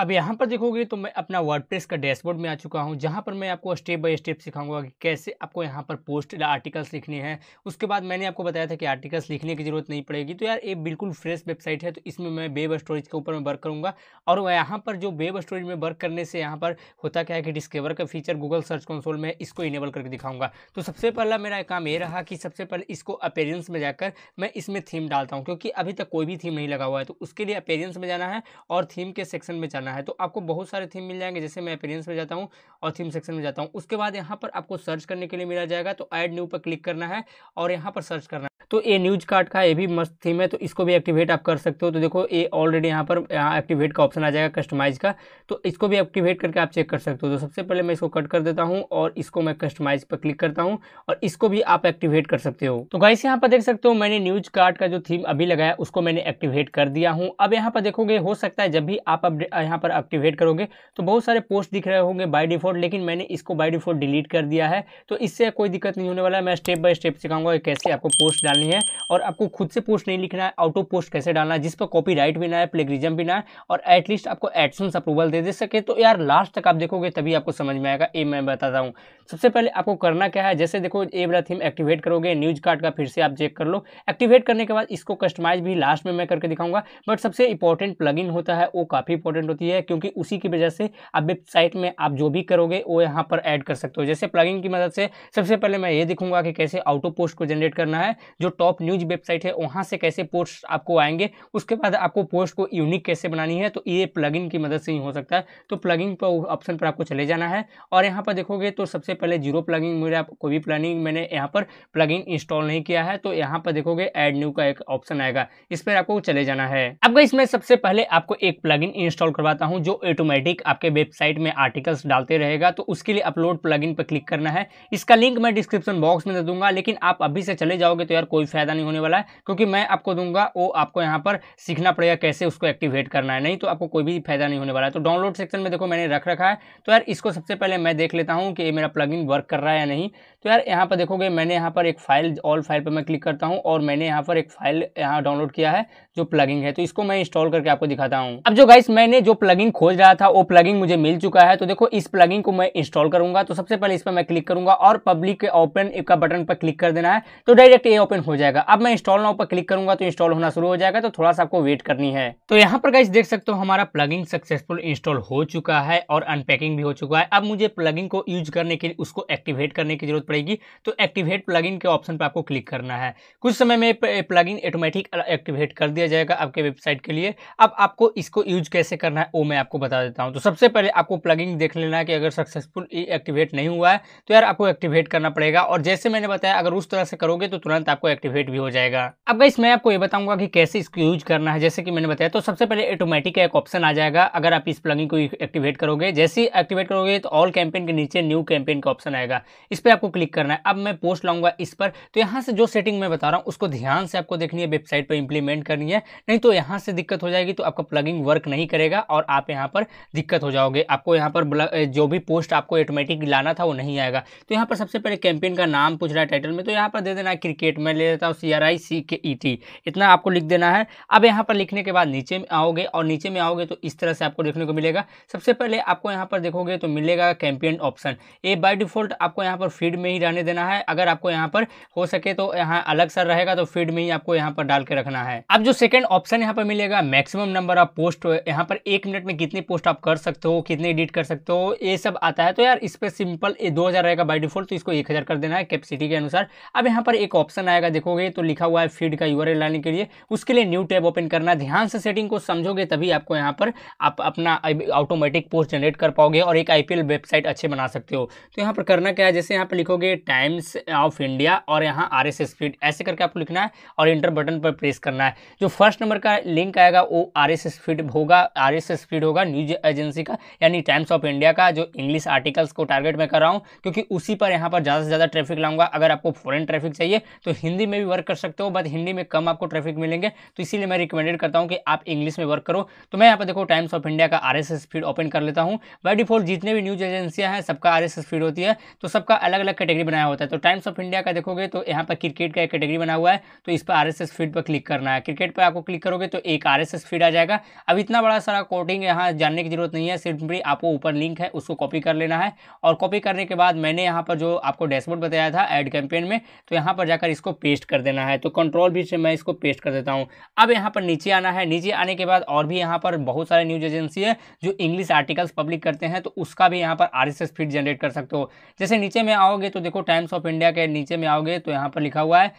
अब यहाँ पर देखोगे तो मैं अपना वर्डप्रेस का डैशबोर्ड में आ चुका हूँ जहाँ पर मैं आपको स्टेप बाय स्टेप सिखाऊंगा कि कैसे आपको यहाँ पर पोस्ट आर्टिकल्स लिखने हैं उसके बाद मैंने आपको बताया था कि आर्टिकल्स लिखने की ज़रूरत नहीं पड़ेगी तो यार ये बिल्कुल फ्रेश वेबसाइट है तो इसमें मैं वेब स्टोरेज के ऊपर मैं वर्क करूँगा और यहाँ पर जो वेब स्टोरेज में वर्क करने से यहाँ पर होता क्या है कि डिस्कवर का फीचर गूगल सर्च कंसोल में इसको इनेबल करके दिखाऊंगा तो सबसे पहला मेरा काम ये रहा कि सबसे पहले इसको अपेरेंस में जाकर मैं इसमें थीम डालता हूँ क्योंकि अभी तक कोई भी थीम नहीं लगा हुआ है तो उसके लिए अपेरेंस में जाना है और थीम के सेक्शन में जाना करना है तो आपको बहुत सारे थीम मिल जाएंगे जैसे मैं अपेरेंस में जाता हूँ और थीम सेक्शन में जाता हूँ उसके बाद यहाँ पर आपको सर्च करने के लिए मिला जाएगा तो ऐड न्यू पर क्लिक करना है और यहाँ पर सर्च करना तो ये न्यूज कार्ड का ये भी मस्त थीम है तो इसको भी एक्टिवेट आप कर सकते हो तो देखो ये ऑलरेडी यहाँ पर यहाँ एक्टिवेट का ऑप्शन आ जाएगा कस्टमाइज का तो इसको भी एक्टिवेट करके आप चेक कर सकते हो तो सबसे पहले मैं इसको कट कर देता हूँ और इसको मैं कस्टमाइज पर क्लिक करता हूँ और इसको भी आप एक्टिवेट कर सकते हो तो गाइस यहाँ पर देख सकते हो मैंने न्यूज कार्ड का जो थीम अभी लगाया उसको मैंने एक्टिवेट कर दिया हूँ अब यहाँ पर देखोगे हो सकता है जब भी आप यहाँ पर एक्टिवेट करोगे तो बहुत सारे पोस्ट दिख रहे होंगे बाई डिफॉल्ट लेकिन मैंने इसको बाई डिफॉल्ट डिलीट कर दिया है तो इससे कोई दिक्कत नहीं होने वाला है मैं स्टेप बाय स्टेप सिखाऊंगा कैसे आपको पोस्ट डालने डालनी है और आपको खुद से पोस्ट नहीं लिखना है आउट ऑफ पोस्ट कैसे डालना है जिस पर कॉपी राइट भी ना है प्लेग्रिजम भी ना है और एटलीस्ट आपको एडसन्स अप्रूवल दे दे सके तो यार लास्ट तक आप देखोगे तभी आपको समझ में आएगा ये मैं बताता हूँ सबसे पहले आपको करना क्या है जैसे देखो ए वाला थीम एक्टिवेट करोगे न्यूज कार्ड का फिर से आप चेक कर लो एक्टिवेट करने के बाद इसको कस्टमाइज भी लास्ट में मैं करके दिखाऊंगा बट सबसे इंपॉर्टेंट प्लग होता है वो काफ़ी इंपॉर्टेंट होती है क्योंकि उसी की वजह से आप वेबसाइट में आप जो भी करोगे वो यहाँ पर ऐड कर सकते हो जैसे प्लगिंग की मदद से सबसे पहले मैं ये दिखूंगा कि कैसे आउटो पोस्ट को जनरेट करना है जो टॉप न्यूज वेबसाइट है वहाँ से कैसे पोस्ट आपको आएंगे उसके बाद आपको पोस्ट को यूनिक कैसे बनानी है तो ये प्लगइन की मदद से ही हो सकता है तो प्लगइन पर ऑप्शन पर आपको चले जाना है और यहाँ पर देखोगे तो सबसे पहले जीरो प्लगइन मेरा कोई भी प्लानिंग मैंने यहाँ पर प्लगइन इंस्टॉल नहीं किया है तो यहाँ पर देखोगे एड न्यू का एक ऑप्शन आएगा इस पर आपको चले जाना है अब इसमें सबसे पहले आपको एक प्लग इंस्टॉल करवाता हूँ जो ऑटोमेटिक आपके वेबसाइट में आर्टिकल्स डालते रहेगा तो उसके लिए अपलोड प्लग पर क्लिक करना है इसका लिंक मैं डिस्क्रिप्शन बॉक्स में दे दूंगा लेकिन आप अभी से चले जाओगे तो यार कोई फ़ायदा नहीं होने वाला है क्योंकि मैं आपको दूंगा वो आपको यहाँ पर सीखना पड़ेगा कैसे उसको एक्टिवेट करना है नहीं तो आपको कोई भी फ़ायदा नहीं होने वाला है तो डाउनलोड सेक्शन में देखो मैंने रख रखा है तो यार इसको सबसे पहले मैं देख लेता हूँ कि ये मेरा प्लग वर्क कर रहा है या नहीं तो यार यहाँ पर देखोगे मैंने यहाँ पर एक फाइल ऑल फाइल पर मैं क्लिक करता हूँ और मैंने यहाँ पर एक फाइल यहाँ डाउनलोड किया है जो प्लगिंग है तो इसको मैं इंस्टॉल करके आपको दिखाता हूँ अब जो गाइस मैंने जो प्लगिंग खोज रहा था वो प्लगिंग मुझे मिल चुका है तो देखो इस प्लगिंग को मैं इंस्टॉल करूंगा तो सबसे पहले इस पर मैं क्लिक करूंगा और पब्लिक के ओपन का बटन पर क्लिक कर देना है तो डायरेक्ट ये ओपन हो जाएगा अब मैं इंस्टॉल नाउ पर क्लिक करूंगा तो इंस्टॉल होना शुरू हो जाएगा तो थोड़ा सा आपको वेट करनी है तो यहाँ पर गाइस देख सकते हो हमारा प्लगिंग सक्सेसफुल इंस्टॉल हो चुका है और अनपैकिंग भी हो चुका है अब मुझे प्लगिंग को यूज करने के लिए उसको एक्टिवेट करने की जरूरत पड़ेगी तो एक्टिवेट प्लगइन के ऑप्शन पर आपको क्लिक करना है कुछ समय में प्लगइन ऑटोमेटिक एक्टिवेट कर दिया जाएगा आपके वेबसाइट के लिए अब आपको इसको यूज कैसे करना है वो मैं आपको बता देता हूँ तो सबसे पहले आपको प्लगइन देख लेना है कि अगर सक्सेसफुल एक्टिवेट नहीं हुआ है तो यार आपको एक्टिवेट करना पड़ेगा और जैसे मैंने बताया अगर उस तरह से करोगे तो तुरंत आपको एक्टिवेट भी हो जाएगा अब मैं आपको ये बताऊंगा कि कैसे इसको यूज करना है जैसे कि मैंने बताया तो सबसे पहले ऑटोमेटिक एक ऑप्शन आ जाएगा अगर आप इस प्लगइन को एक्टिवेट करोगे जैसे ही एक्टिवेट करोगे तो ऑल कैंपेन के नीचे न्यू कैंपेन का ऑप्शन आएगा इस पर आपको क्लिक क्लिक करना है अब मैं पोस्ट लाऊंगा इस पर तो यहाँ से जो सेटिंग मैं बता रहा हूँ उसको ध्यान से आपको देखनी है वेबसाइट पर इंप्लीमेंट करनी है नहीं तो यहाँ से दिक्कत हो जाएगी तो आपका प्लगिंग वर्क नहीं करेगा और आप यहाँ पर दिक्कत हो जाओगे आपको यहाँ पर जो भी पोस्ट आपको ऑटोमेटिक लाना था वो नहीं आएगा तो यहाँ पर सबसे पहले कैंपेन का नाम पूछ रहा है टाइटल में तो यहाँ पर दे देना है क्रिकेट में ले लेता हूँ सी आर आई सी के ई टी इतना आपको लिख देना है अब यहाँ पर लिखने के बाद नीचे में आओगे और नीचे में आओगे तो इस तरह से आपको देखने को मिलेगा सबसे पहले आपको यहाँ पर देखोगे तो मिलेगा कैंपेन ऑप्शन ये बाई डिफॉल्ट आपको यहाँ पर फीड में ही रहने देना है अगर आपको यहाँ पर हो सके तो यहाँ अलग सर रहेगा तो फीड में ही आपको यहाँ पर डाल के रखना है अब जो सेकंड ऑप्शन यहाँ पर मिलेगा मैक्सिमम नंबर ऑफ पोस्ट यहाँ पर एक मिनट में कितनी पोस्ट आप कर सकते हो कितने एडिट कर सकते हो ये सब आता है तो यार इस पर सिंपल दो रहेगा बाई डिफॉल्ट तो इसको एक कर देना है कैपेसिटी के अनुसार अब यहाँ पर एक ऑप्शन आएगा देखोगे तो लिखा हुआ है फीड का यूर लाने के लिए उसके लिए न्यू टैब ओपन करना ध्यान से सेटिंग को समझोगे तभी आपको यहाँ पर आप अपना ऑटोमेटिक पोस्ट जनरेट कर पाओगे और एक आईपीएल वेबसाइट अच्छे बना सकते हो तो यहाँ पर करना क्या है जैसे यहाँ पर लिखोगे लिखोगे टाइम्स ऑफ इंडिया और यहाँ आर एस एस फीड ऐसे करके आपको लिखना है और इंटर बटन पर प्रेस करना है जो फर्स्ट नंबर का लिंक आएगा वो आर एस एस फीड होगा आर एस एस फीड होगा न्यूज एजेंसी का यानी टाइम्स ऑफ इंडिया का जो इंग्लिश आर्टिकल्स को टारगेट में कर रहा हूँ क्योंकि उसी पर यहाँ पर ज़्यादा से ज़्यादा ट्रैफिक लाऊंगा अगर आपको फॉरन ट्रैफिक चाहिए तो हिंदी में भी वर्क कर सकते हो बट हिंदी में कम आपको ट्रैफिक मिलेंगे तो इसीलिए मैं रिकमेंडेड करता हूँ कि आप इंग्लिश में वर्क करो तो मैं यहाँ पर देखो टाइम्स ऑफ इंडिया का आर एस फीड ओपन कर लेता हूँ बाई डिफॉल्ट जितने भी न्यूज एजेंसियाँ हैं सबका आर एस फीड होती है तो सबका अलग अलग कैटेगरी बनाया होता है तो टाइम्स ऑफ इंडिया का देखोगे तो यहाँ पर क्रिकेट का एक कैटेगरी बना हुआ है तो इस पर आर एस फीड पर क्लिक करना है क्रिकेट पर आपको क्लिक करोगे तो एक आर फीड आ जाएगा अब इतना बड़ा सारा कोडिंग यहाँ जानने की जरूरत नहीं है सिंपली आपको ऊपर लिंक है उसको कॉपी कर लेना है और कॉपी करने के बाद मैंने यहाँ पर जो आपको डैशबोर्ड बताया था एड कैंपेन में तो यहाँ पर जाकर इसको पेस्ट कर देना है तो कंट्रोल भी से मैं इसको पेस्ट कर देता हूँ अब यहाँ पर नीचे आना है नीचे आने के बाद और भी यहाँ पर बहुत सारे न्यूज एजेंसी है जो इंग्लिश आर्टिकल्स पब्लिक करते हैं तो उसका भी यहाँ पर आर एस फीड जनरेट कर सकते हो जैसे नीचे में आओगे तो देखो टाइम्स ऑफ इंडिया के नीचे में आओगे तो यहाँ पर लिखा हुआ है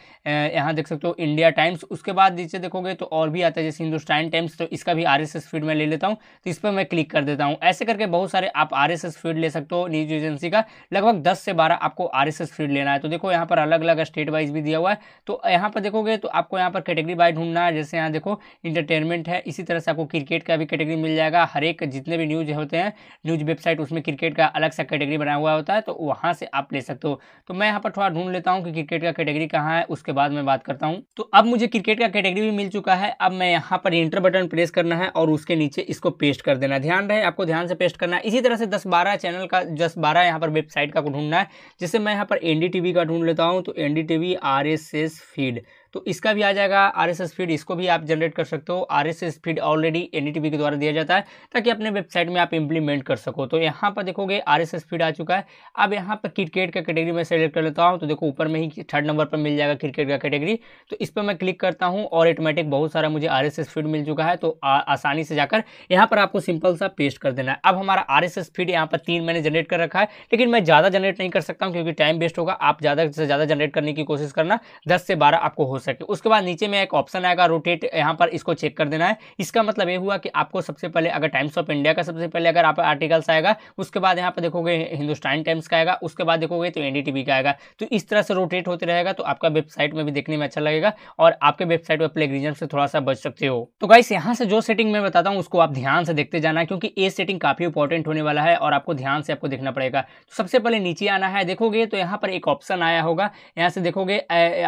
यहाँ देख सकते हो इंडिया टाइम्स उसके बाद नीचे देखोगे तो और भी आता है जैसे हिंदुस्तान टाइम्स तो इसका भी आर एस एस फीड में ले लेता हूँ तो इस पर मैं क्लिक कर देता हूँ ऐसे करके बहुत सारे आप आर एस एस फीड ले सकते हो न्यूज एजेंसी का लगभग दस से बारह आपको आर एस एस फीड लेना है तो देखो यहाँ पर अलग अलग स्टेट वाइज भी दिया हुआ है तो यहाँ पर देखोगे तो आपको यहाँ पर कैटेगरी वाइज ढूंढना है जैसे यहाँ देखो इंटरटेनमेंट है इसी तरह से आपको क्रिकेट का भी कैटेगरी मिल जाएगा हर एक जितने भी न्यूज होते हैं न्यूज वेबसाइट उसमें क्रिकेट का अलग सा कैटेगरी बना हुआ होता है तो वहाँ से आप ले सकते तो तो मैं यहाँ पर थोड़ा ढूंढ लेता हूँ कि क्रिकेट का कैटेगरी कहाँ है उसके बाद मैं बात करता हूँ तो अब मुझे क्रिकेट का कैटेगरी भी मिल चुका है अब मैं यहाँ पर इंटर बटन प्रेस करना है और उसके नीचे इसको पेस्ट कर देना ध्यान रहे आपको ध्यान से पेस्ट करना है इसी तरह से दस बारह चैनल का दस बारह यहाँ पर वेबसाइट का ढूंढना है जैसे मैं यहाँ पर एन का ढूंढ लेता हूँ तो एन डी फीड तो इसका भी आ जाएगा आर एस एस फीड इसको भी आप जनरेट कर सकते हो R S S feed already N के द्वारा दिया जाता है ताकि अपने वेबसाइट में आप इम्प्लीमेंट कर सको तो यहाँ पर देखोगे आर एस एस फीड आ चुका है अब यहाँ पर क्रिकेट का कैटेगरी मैं सेलेक्ट कर लेता हूँ तो देखो ऊपर में ही थर्ड नंबर पर मिल जाएगा क्रिकेट का कैटेगरी तो इस पर मैं क्लिक करता हूँ और ऑटोमेटिक बहुत सारा मुझे आर एस एस फीड मिल चुका है तो आसानी से जाकर यहाँ पर आपको सिंपल सा पेस्ट कर देना है अब हमारा आर एस एस फीड यहाँ पर तीन मैंने जनरेट कर रखा है लेकिन मैं ज़्यादा जनरेट नहीं कर सकता हूँ क्योंकि टाइम वेस्ट होगा आप ज़्यादा से ज़्यादा जनरेट करने की कोशिश करना दस से बारह आपको हो सके उसके बाद नीचे में एक ऑप्शन आएगा रोटेट यहाँ पर इसको चेक कर देना है इसका मतलब ये हुआ कि आपको सबसे पहले अगर टाइम्स ऑफ इंडिया का सबसे पहले अगर आप आर्टिकल्स आएगा उसके बाद यहाँ पर देखोगे हिंदुस्तान टाइम्स का आएगा उसके बाद देखोगे तो एन का आएगा तो इस तरह से रोटेट होते रहेगा तो आपका वेबसाइट में भी देखने में अच्छा लगेगा और आपके वेबसाइट पर प्लेग्रीजम से थोड़ा सा बच सकते हो तो गाइस यहाँ से जो सेटिंग मैं बताता हूँ उसको आप ध्यान से देखते जाना क्योंकि ये सेटिंग काफ़ी इंपॉर्टेंट होने वाला है और आपको ध्यान से आपको देखना पड़ेगा तो सबसे पहले नीचे आना है देखोगे तो यहाँ पर एक ऑप्शन आया होगा यहाँ से देखोगे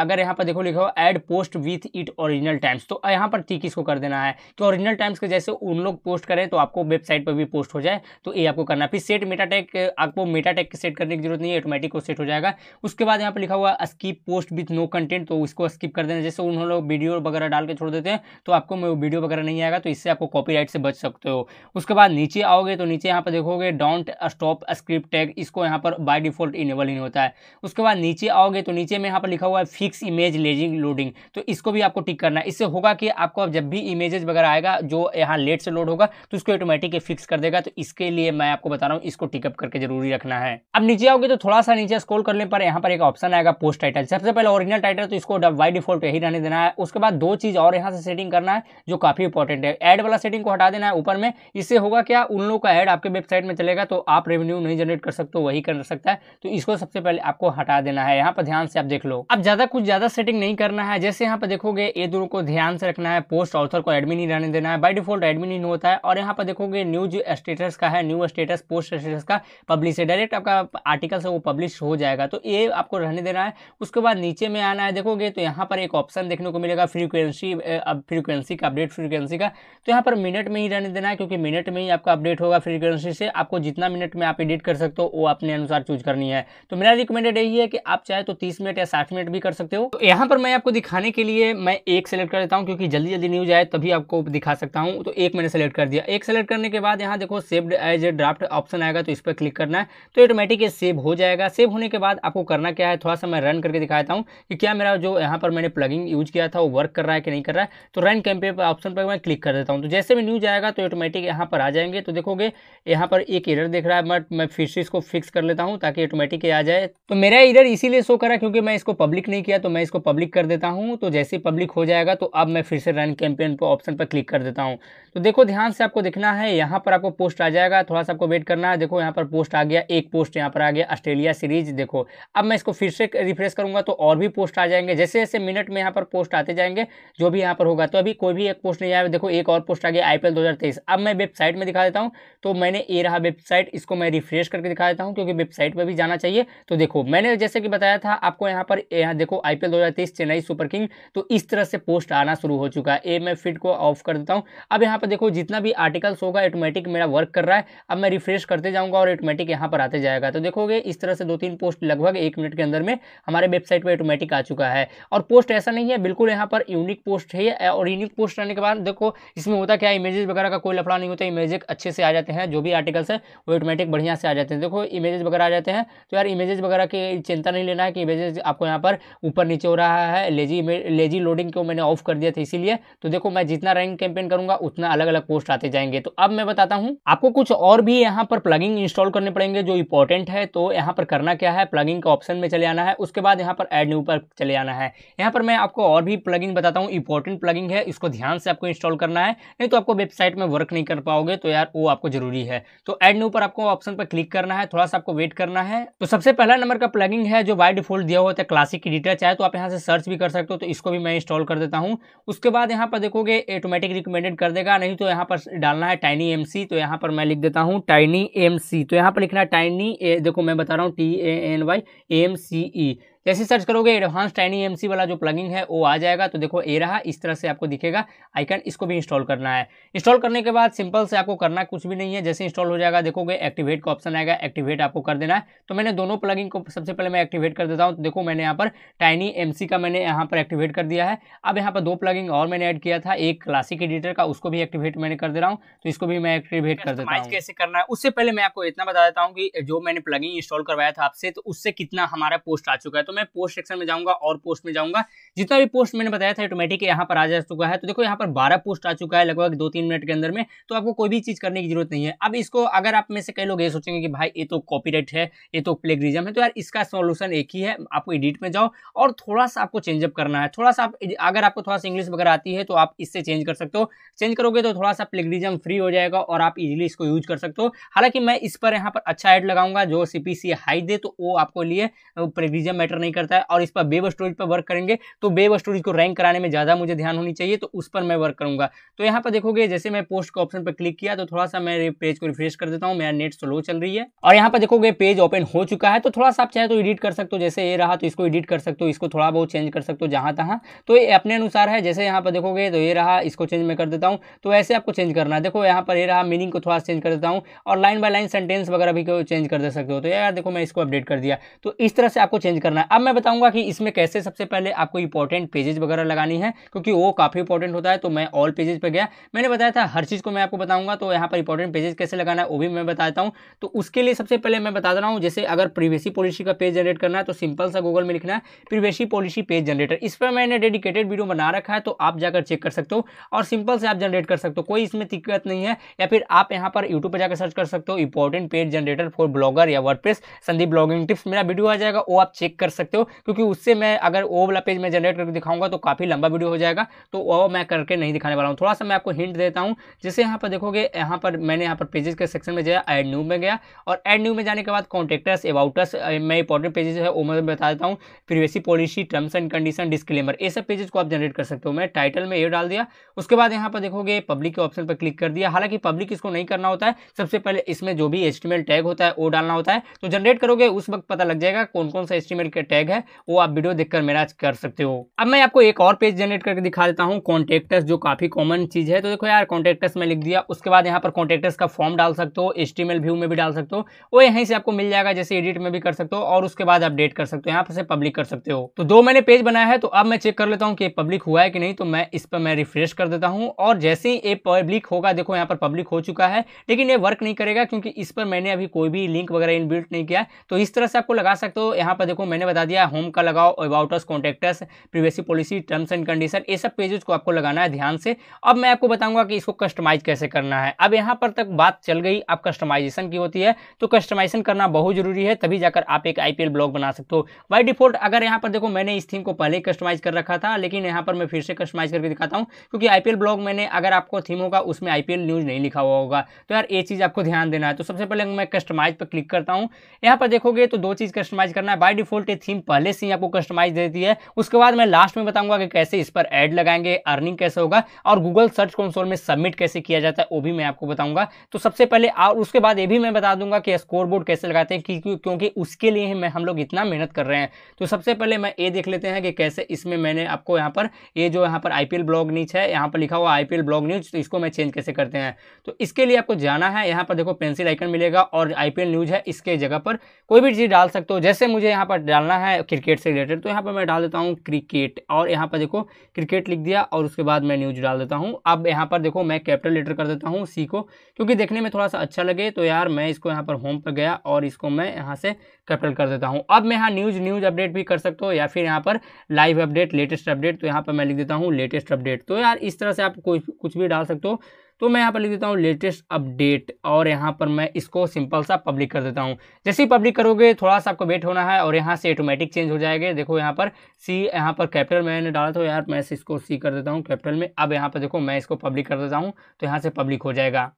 अगर यहाँ पर देखो लिखो add post with it original times तो यहाँ पर टिक इसको कर देना है कि ओरिजिनल टाइम्स के जैसे उन लोग पोस्ट करें तो आपको वेबसाइट पर भी पोस्ट हो जाए तो ये आपको करना फिर सेट मेटाटेक आपको मेटाटेक सेट करने की जरूरत नहीं है ऑटोमेटिक को सेट हो जाएगा उसके बाद यहाँ पर लिखा हुआ skip post with no content तो इसको स्किप कर देना जैसे उन लोग वीडियो वगैरह डाल के छोड़ देते हैं तो आपको वीडियो वगैरह नहीं आएगा तो इससे आपको कॉपी से बच सकते हो उसके बाद नीचे आओगे तो नीचे यहाँ पर देखोगे डोंट स्टॉप स्क्रिप्ट टैग इसको यहाँ पर बाई डिफॉल्ट इनेबल ही होता है उसके बाद नीचे आओगे तो नीचे में यहाँ पर लिखा हुआ है fix image lazy load loading तो इसको भी आपको टिक करना है इससे होगा कि आपको अब जब भी इमेजेस वगैरह आएगा जो यहाँ लेट से लोड होगा तो उसको ऑटोमेटिक फिक्स कर देगा तो इसके लिए मैं आपको बता रहा हूँ इसको टिकअप करके जरूरी रखना है अब नीचे आओगे तो थोड़ा सा नीचे स्कोल करने पर यहाँ पर एक ऑप्शन आएगा पोस्ट टाइटल सबसे पहले ओरिजिनल टाइटल तो इसको वाई डिफॉल्ट यही रहने देना है उसके बाद दो चीज़ और यहाँ से सेटिंग करना है जो काफ़ी इंपॉर्टेंट है एड वाला सेटिंग को हटा देना है ऊपर में इससे होगा क्या उन लोगों का एड आपके वेबसाइट में चलेगा तो आप रेवेन्यू नहीं जनरेट कर सकते वही कर सकता है तो इसको सबसे पहले आपको हटा देना है यहाँ पर ध्यान से आप देख लो अब ज़्यादा कुछ ज़्यादा सेटिंग नहीं करना करना है जैसे यहाँ पर देखोगे ये दोनों को ध्यान से रखना है पोस्ट ऑथर को एडमिन ही रहने देना है बाय डिफॉल्ट एडमिन ही होता है और यहाँ पर देखोगे न्यूज स्टेटस का है न्यू स्टेटस पोस्ट स्टेटस का पब्लिश है डायरेक्ट आपका आर्टिकल से वो पब्लिश हो जाएगा तो ये आपको रहने देना है उसके बाद नीचे में आना है देखोगे तो यहाँ पर एक ऑप्शन देखने को मिलेगा फ्रीक्वेंसी अब फ्रीक्वेंसी का अपडेट फ्रीक्वेंसी का तो यहाँ पर मिनट में ही रहने देना है क्योंकि मिनट में ही आपका अपडेट होगा फ्रीक्वेंसी से आपको जितना मिनट में आप एडिट कर सकते हो वो अपने अनुसार चूज करनी है तो मेरा रिकमेंडेड यही है कि आप चाहे तो तीस मिनट या साठ मिनट भी कर सकते हो तो यहाँ पर मैं आपको दिखाने के लिए मैं एक सेलेक्ट कर देता हूँ क्योंकि जल्दी जल्दी न्यूज आए तभी आपको दिखा सकता हूँ तो एक मैंने सेलेक्ट कर दिया एक सेलेक्ट करने के बाद यहाँ देखो सेव्ड एज ड्राफ्ट ऑप्शन आएगा तो इस पर क्लिक करना है तो ऑटोमेटिक ये सेव हो जाएगा सेव होने के बाद आपको करना क्या है थोड़ा सा मैं रन करके दिखाता हूँ कि क्या मेरा जो यहाँ पर मैंने प्लगिंग यूज किया था वो वर्क कर रहा है कि नहीं कर रहा है तो रन कैंपे ऑप्शन पर मैं क्लिक कर देता हूँ तो जैसे भी न्यूज आएगा तो ऑटोमेटिक यहाँ पर आ जाएंगे तो देखोगे यहाँ पर एक एरर देख रहा है बट मैं फिर इसको फिक्स कर लेता हूँ ताकि ऑटोमेटिक आ जाए तो मेरा इधर इसीलिए शो करा क्योंकि मैं इसको पब्लिक नहीं किया तो मैं इसको पब्लिक कर देता देता हूँ तो जैसे पब्लिक हो जाएगा तो अब मैं फिर से रन कैंपेन पर ऑप्शन पर क्लिक कर देता हूँ तो देखो ध्यान से आपको देखना है यहाँ पर आपको पोस्ट आ जाएगा थोड़ा सा आपको वेट करना है देखो यहाँ पर पोस्ट आ गया एक पोस्ट यहाँ पर आ गया ऑस्ट्रेलिया सीरीज देखो अब मैं इसको फिर से रिफ्रेश करूंगा तो और भी पोस्ट आ जाएंगे जैसे जैसे मिनट में यहाँ पर पोस्ट आते जाएंगे जो भी यहाँ पर होगा तो अभी कोई भी एक पोस्ट नहीं आया देखो एक और पोस्ट आ गया आई पी अब मैं वेबसाइट में दिखा देता हूँ तो मैंने ये रहा वेबसाइट इसको मैं रिफ्रेश करके दिखा देता हूँ क्योंकि वेबसाइट पर भी जाना चाहिए तो देखो मैंने जैसे कि बताया था आपको यहाँ पर यहाँ देखो I P Chennai super king तो इस तरह से पोस्ट आना शुरू हो चुका है ए मैं फिट को ऑफ कर देता हूँ अब यहाँ पर देखो जितना भी आर्टिकल्स होगा ऑटोमेटिक मेरा वर्क कर रहा है अब मैं रिफ्रेश करते जाऊंगा और ऑटोमेटिक यहाँ पर आते जाएगा तो देखोगे इस तरह से दो तीन पोस्ट लगभग एक मिनट के अंदर में हमारे वेबसाइट पर ऑटोमेटिक आ चुका है और पोस्ट ऐसा नहीं है बिल्कुल यहाँ पर यूनिक पोस्ट है और यूनिक पोस्ट आने के बाद देखो इसमें होता क्या इमेजेस वगैरह का कोई लफड़ा नहीं होता इमेजेस अच्छे से आ जाते हैं जो भी आर्टिकल्स है वो ऑटोमेटिक बढ़िया से आ जाते हैं देखो इमेजेस वगैरह आ जाते हैं तो यार इमेजेस वगैरह की चिंता नहीं लेना है कि इमेजेस आपको यहाँ पर ऊपर नीचे हो रहा है लेजी लेजी लोडिंग को मैंने ऑफ कर दिया था इसीलिए तो देखो मैं जितना रैंक कैंपेन करूँगा उतना अलग अलग पोस्ट आते जाएंगे तो अब मैं बताता हूँ आपको कुछ और भी यहाँ पर प्लगिंग इंस्टॉल करने पड़ेंगे जो इंपॉर्टेंट है तो यहाँ पर करना क्या है प्लगिंग का ऑप्शन में चले आना है उसके बाद यहाँ पर एड न्यू पर चले आना है यहाँ पर मैं आपको और भी प्लगिंग बताता हूँ इंपॉर्टेंट प्लगिंग है इसको ध्यान से आपको इंस्टॉल करना है नहीं तो आपको वेबसाइट में वर्क नहीं कर पाओगे तो यार वो आपको जरूरी है तो एड न्यू पर आपको ऑप्शन पर क्लिक करना है थोड़ा सा आपको वेट करना है तो सबसे पहला नंबर का प्लगिंग है जो बाय डिफॉल्ट दिया हुआ था क्लासिक एडिटर चाहे तो आप यहाँ से सर्च भी कर सकते हो तो इसको भी मैं इंस्टॉल कर देता हूँ उसके बाद यहाँ पर देखोगे ऑटोमेटिक रिकमेंडेड कर देगा नहीं तो यहाँ पर डालना है टाइनी एम सी तो यहाँ पर मैं लिख देता हूँ टाइनी एम सी तो यहाँ पर लिखना है टाइनी देखो मैं बता रहा हूँ T A N Y M C E जैसे सर्च करोगे एडवांस टाइनी एम वाला जो प्लगिंग है वो आ जाएगा तो देखो ये रहा इस तरह से आपको दिखेगा आइकन इसको भी इंस्टॉल करना है इंस्टॉल करने के बाद सिंपल से आपको करना कुछ भी नहीं है जैसे इंस्टॉल हो जाएगा देखोगे एक्टिवेट का ऑप्शन आएगा एक्टिवेट आपको कर देना है तो मैंने दोनों प्लगिंग को सबसे पहले मैं एक्टिवेट कर देता हूँ तो देखो मैंने यहाँ पर टाइनी एम का मैंने यहाँ पर एक्टिवेट कर दिया है अब यहाँ पर दो प्लगिंग और मैंने ऐड किया था एक क्लासिक एडिटर का उसको भी एक्टिवेट मैंने कर दे रहा हूँ तो इसको भी मैं एक्टिवेट कर देता हूँ कैसे करना है उससे पहले मैं आपको इतना बता देता हूँ कि जो मैंने प्लगिंग इंस्टॉल करवाया था आपसे तो उससे कितना हमारा पोस्ट आ चुका है तो मैं पोस्ट सेक्शन में जाऊंगा और पोस्ट में जाऊंगा जितना भी पोस्ट मैंने बताया था ऑटोमेटिक यहाँ पर आ जा चुका है तो देखो यहाँ पर बारह पोस्ट आ चुका है लगभग दो तीन मिनट के अंदर में तो आपको कोई भी चीज़ करने की जरूरत नहीं है अब इसको अगर आप में से कई लोग ये सोचेंगे कि भाई ये तो कॉपी है ये तो प्लेगरिज्म है तो यार इसका सोल्यूशन एक ही है आपको एडिट में जाओ और थोड़ा सा आपको चेंजअप करना है थोड़ा सा अगर आपको थोड़ा सा इंग्लिश वगैरह आती है तो आप इससे चेंज कर सकते हो चेंज करोगे तो थोड़ा सा प्लेगरिज्म फ्री हो जाएगा और आप इजिली इसको यूज कर सकते हो हालांकि मैं इस पर यहाँ पर अच्छा ऐड लगाऊंगा जो सीपीसी हाई दे तो वो आपको लिए प्लेगरिज्म मैटर नहीं करता है और इस पर वेब स्टोरेज पर वर्क करेंगे तो वेब स्टोरेज को रैंक कराने में ज़्यादा मुझे ध्यान होनी चाहिए तो उस पर मैं वर्क करूँगा तो यहाँ पर देखोगे जैसे मैं पोस्ट के ऑप्शन पर क्लिक किया तो थोड़ा सा मैं पेज को रिफ्रेश कर देता हूँ मेरा नेट स्लो चल रही है और यहाँ पर देखोगे पेज ओपन हो चुका है तो थोड़ा सा आप चाहे तो एडिट कर सकते हो जैसे ये रहा तो इसको एडिट कर सकते हो इसको थोड़ा बहुत चेंज कर सकते हो जहाँ तहाँ तो ये अपने अनुसार है जैसे यहाँ पर देखोगे तो ये रहा इसको चेंज मैं कर देता हूँ तो ऐसे आपको चेंज करना है देखो यहाँ पर ये रहा मीनिंग को थोड़ा चेंज कर देता हूँ और लाइन बाय लाइन सेंटेंस वगैरह भी चेंज कर दे सकते हो तो यार देखो मैं इसको अपडेट कर दिया तो इस तरह से आपको चेंज करना है अब मैं बताऊंगा कि इसमें कैसे सबसे पहले आपको इंपॉर्टेंट पेजेस वगैरह लगानी है क्योंकि वो काफ़ी इंपॉर्टेंट होता है तो मैं ऑल पेजेस पर गया मैंने बताया था हर चीज़ को मैं आपको बताऊंगा तो यहाँ पर इंपॉर्टेंट पेजेज कैसे लगाना है वो भी मैं बताता हूँ तो उसके लिए सबसे पहले मैं बता रहा हूँ जैसे अगर प्रीवेसी पॉलिसी का पेज जनरेट करना है तो सिंपल सा गूगल में लिखना है प्रीवेसी पॉलिसी पेज जनरेटर इस पर मैंने डेडिकेटेड वीडियो बना रखा है तो आप जाकर चेक कर सकते हो और सिंपल से आप जनरेट कर सकते हो कोई इसमें दिक्कत नहीं है या फिर आप यहाँ पर यूट्यूब पर जाकर सर्च कर सकते हो important page generator for blogger या वर्ड संदीप ब्लॉगिंग टिप्स मेरा वीडियो आ जाएगा वो आप चेक कर सकते हो क्योंकि उससे मैं अगर वो वाला पेज मैं जनरेट करके दिखाऊंगा तो काफ़ी लंबा वीडियो हो जाएगा तो वो मैं करके नहीं दिखाने वाला हूँ थोड़ा सा मैं आपको हिंट देता हूँ जैसे यहाँ पर देखोगे यहाँ पर मैंने यहाँ पर पेजेस के सेक्शन में जो है एड न्यू में गया और एड न्यू में जाने के बाद कॉन्टेक्टर्स अबाउटर्स मैं इंपॉर्टेंट पेजेस है वो मैं बता देता हूँ privacy policy terms and condition disclaimer ये सब पेजेस को आप जनरेट कर सकते हो मैं टाइटल में ये डाल दिया उसके बाद यहाँ पर देखोगे पब्लिक के ऑप्शन पर क्लिक कर दिया हालांकि पब्लिक इसको नहीं करना होता है सबसे पहले इसमें जो भी एस्टिमेट टैग होता है वो डालना होता है तो जनरेट करोगे उस वक्त पता लग जाएगा कौन कौन सा एस्टिमेट टैग है वो आप वीडियो देखकर मैराज कर सकते हो अब मैं आपको एक और पेज जनरेट करके दिखा देता हूँ कॉन्टेक्टर्स जो काफ़ी कॉमन चीज़ है तो देखो यार कॉन्टेक्टर्स में लिख दिया उसके बाद यहाँ पर कॉन्टेक्टर्स का फॉर्म डाल सकते हो एस व्यू में भी डाल सकते हो वो यहीं से आपको मिल जाएगा जैसे एडिट में भी कर सकते हो और उसके बाद अपडेट कर सकते हो यहाँ पर से पब्लिक कर सकते हो तो दो मैंने पेज बनाया है तो अब मैं चेक कर लेता हूँ कि पब्लिक हुआ है कि नहीं तो मैं इस पर मैं रिफ्रेश कर देता हूँ और जैसे ही ये पब्लिक होगा देखो यहाँ पर पब्लिक हो चुका है लेकिन ये वर्क नहीं करेगा क्योंकि इस पर मैंने अभी कोई भी लिंक वगैरह इनबिल्ट नहीं किया तो इस तरह से आपको लगा सकते हो यहाँ पर देखो मैंने बता दिया होम का लगाओ about us contact us privacy policy terms and condition ये सब पेजेस को आपको लगाना है ध्यान से अब मैं आपको बताऊंगा कि इसको कस्टमाइज कैसे करना है अब यहाँ पर तक बात चल गई अब कस्टमाइजेशन की होती है तो कस्टमाइजेशन करना बहुत जरूरी है तभी जाकर आप एक आई ब्लॉग बना सकते हो बाई डिफॉल्ट अगर यहाँ पर देखो मैंने इस थीम को पहले कस्टमाइज कर रखा था लेकिन यहाँ पर मैं फिर से कस्टमाइज करके दिखाता हूँ क्योंकि आई ब्लॉग मैंने अगर आपको थीम होगा उसमें आई न्यूज नहीं लिखा हुआ होगा तो यार ये चीज़ आपको ध्यान देना है तो सबसे पहले मैं कस्टमाइज पर क्लिक करता हूँ यहाँ पर देखोगे तो दो चीज़ कस्टमाइज करना है बाई डिफॉल्ट थीम पहले से ही आपको कस्टमाइज देती है उसके बाद मैं लास्ट में बताऊंगा कि कैसे इस पर एड लगाएंगे अर्निंग कैसे होगा और गूगल सर्च कंसोल में सबमिट कैसे किया जाता है वो भी मैं आपको बताऊंगा तो सबसे पहले और उसके बाद ये भी मैं बता दूंगा कि स्कोर कैसे लगाते हैं क्योंकि उसके लिए मैं हम लोग इतना मेहनत कर रहे हैं तो सबसे पहले मैं ये देख लेते हैं कि कैसे इसमें मैंने आपको यहाँ पर ये जो यहाँ पर आईपीएल ब्लॉग नीच है यहाँ पर लिखा हुआ आईपीएल ब्लॉग न्यूज तो इसको मैं चेंज कैसे करते हैं तो इसके लिए आपको जाना है यहाँ पर देखो पेंसिल आइकन मिलेगा और आईपीएल न्यूज है इसके जगह पर कोई भी चीज़ डाल सकते हो जैसे मुझे यहाँ पर डालना हमारा है क्रिकेट से रिलेटेड तो यहाँ पर मैं डाल देता हूँ क्रिकेट और यहाँ पर देखो क्रिकेट लिख दिया और उसके बाद मैं न्यूज डाल देता हूँ अब यहाँ पर देखो मैं कैपिटल लेटर कर देता हूँ सी को क्योंकि देखने में थोड़ा सा अच्छा लगे तो यार मैं इसको यहाँ पर होम पर गया और इसको मैं यहाँ से कैपिटल कर देता हूँ अब मैं यहाँ न्यूज न्यूज अपडेट भी कर सकता हूँ या फिर यहाँ पर लाइव अपडेट लेटेस्ट अपडेट तो यहाँ पर मैं लिख देता हूँ लेटेस्ट अपडेट तो यार इस तरह से आप कुछ भी डाल सकते हो तो मैं यहाँ पर लिख देता हूँ लेटेस्ट अपडेट और यहाँ पर मैं इसको सिंपल सा पब्लिक कर देता हूँ जैसे ही पब्लिक करोगे थोड़ा सा आपको वेट होना है और यहाँ से ऑटोमेटिक चेंज हो जाएगा देखो यहाँ पर सी यहाँ पर कैपिटल मैंने डाला था यार मैं इसको सी कर देता हूँ कैपिटल में अब यहाँ पर देखो मैं इसको पब्लिक कर देता हूँ तो यहाँ से पब्लिक हो जाएगा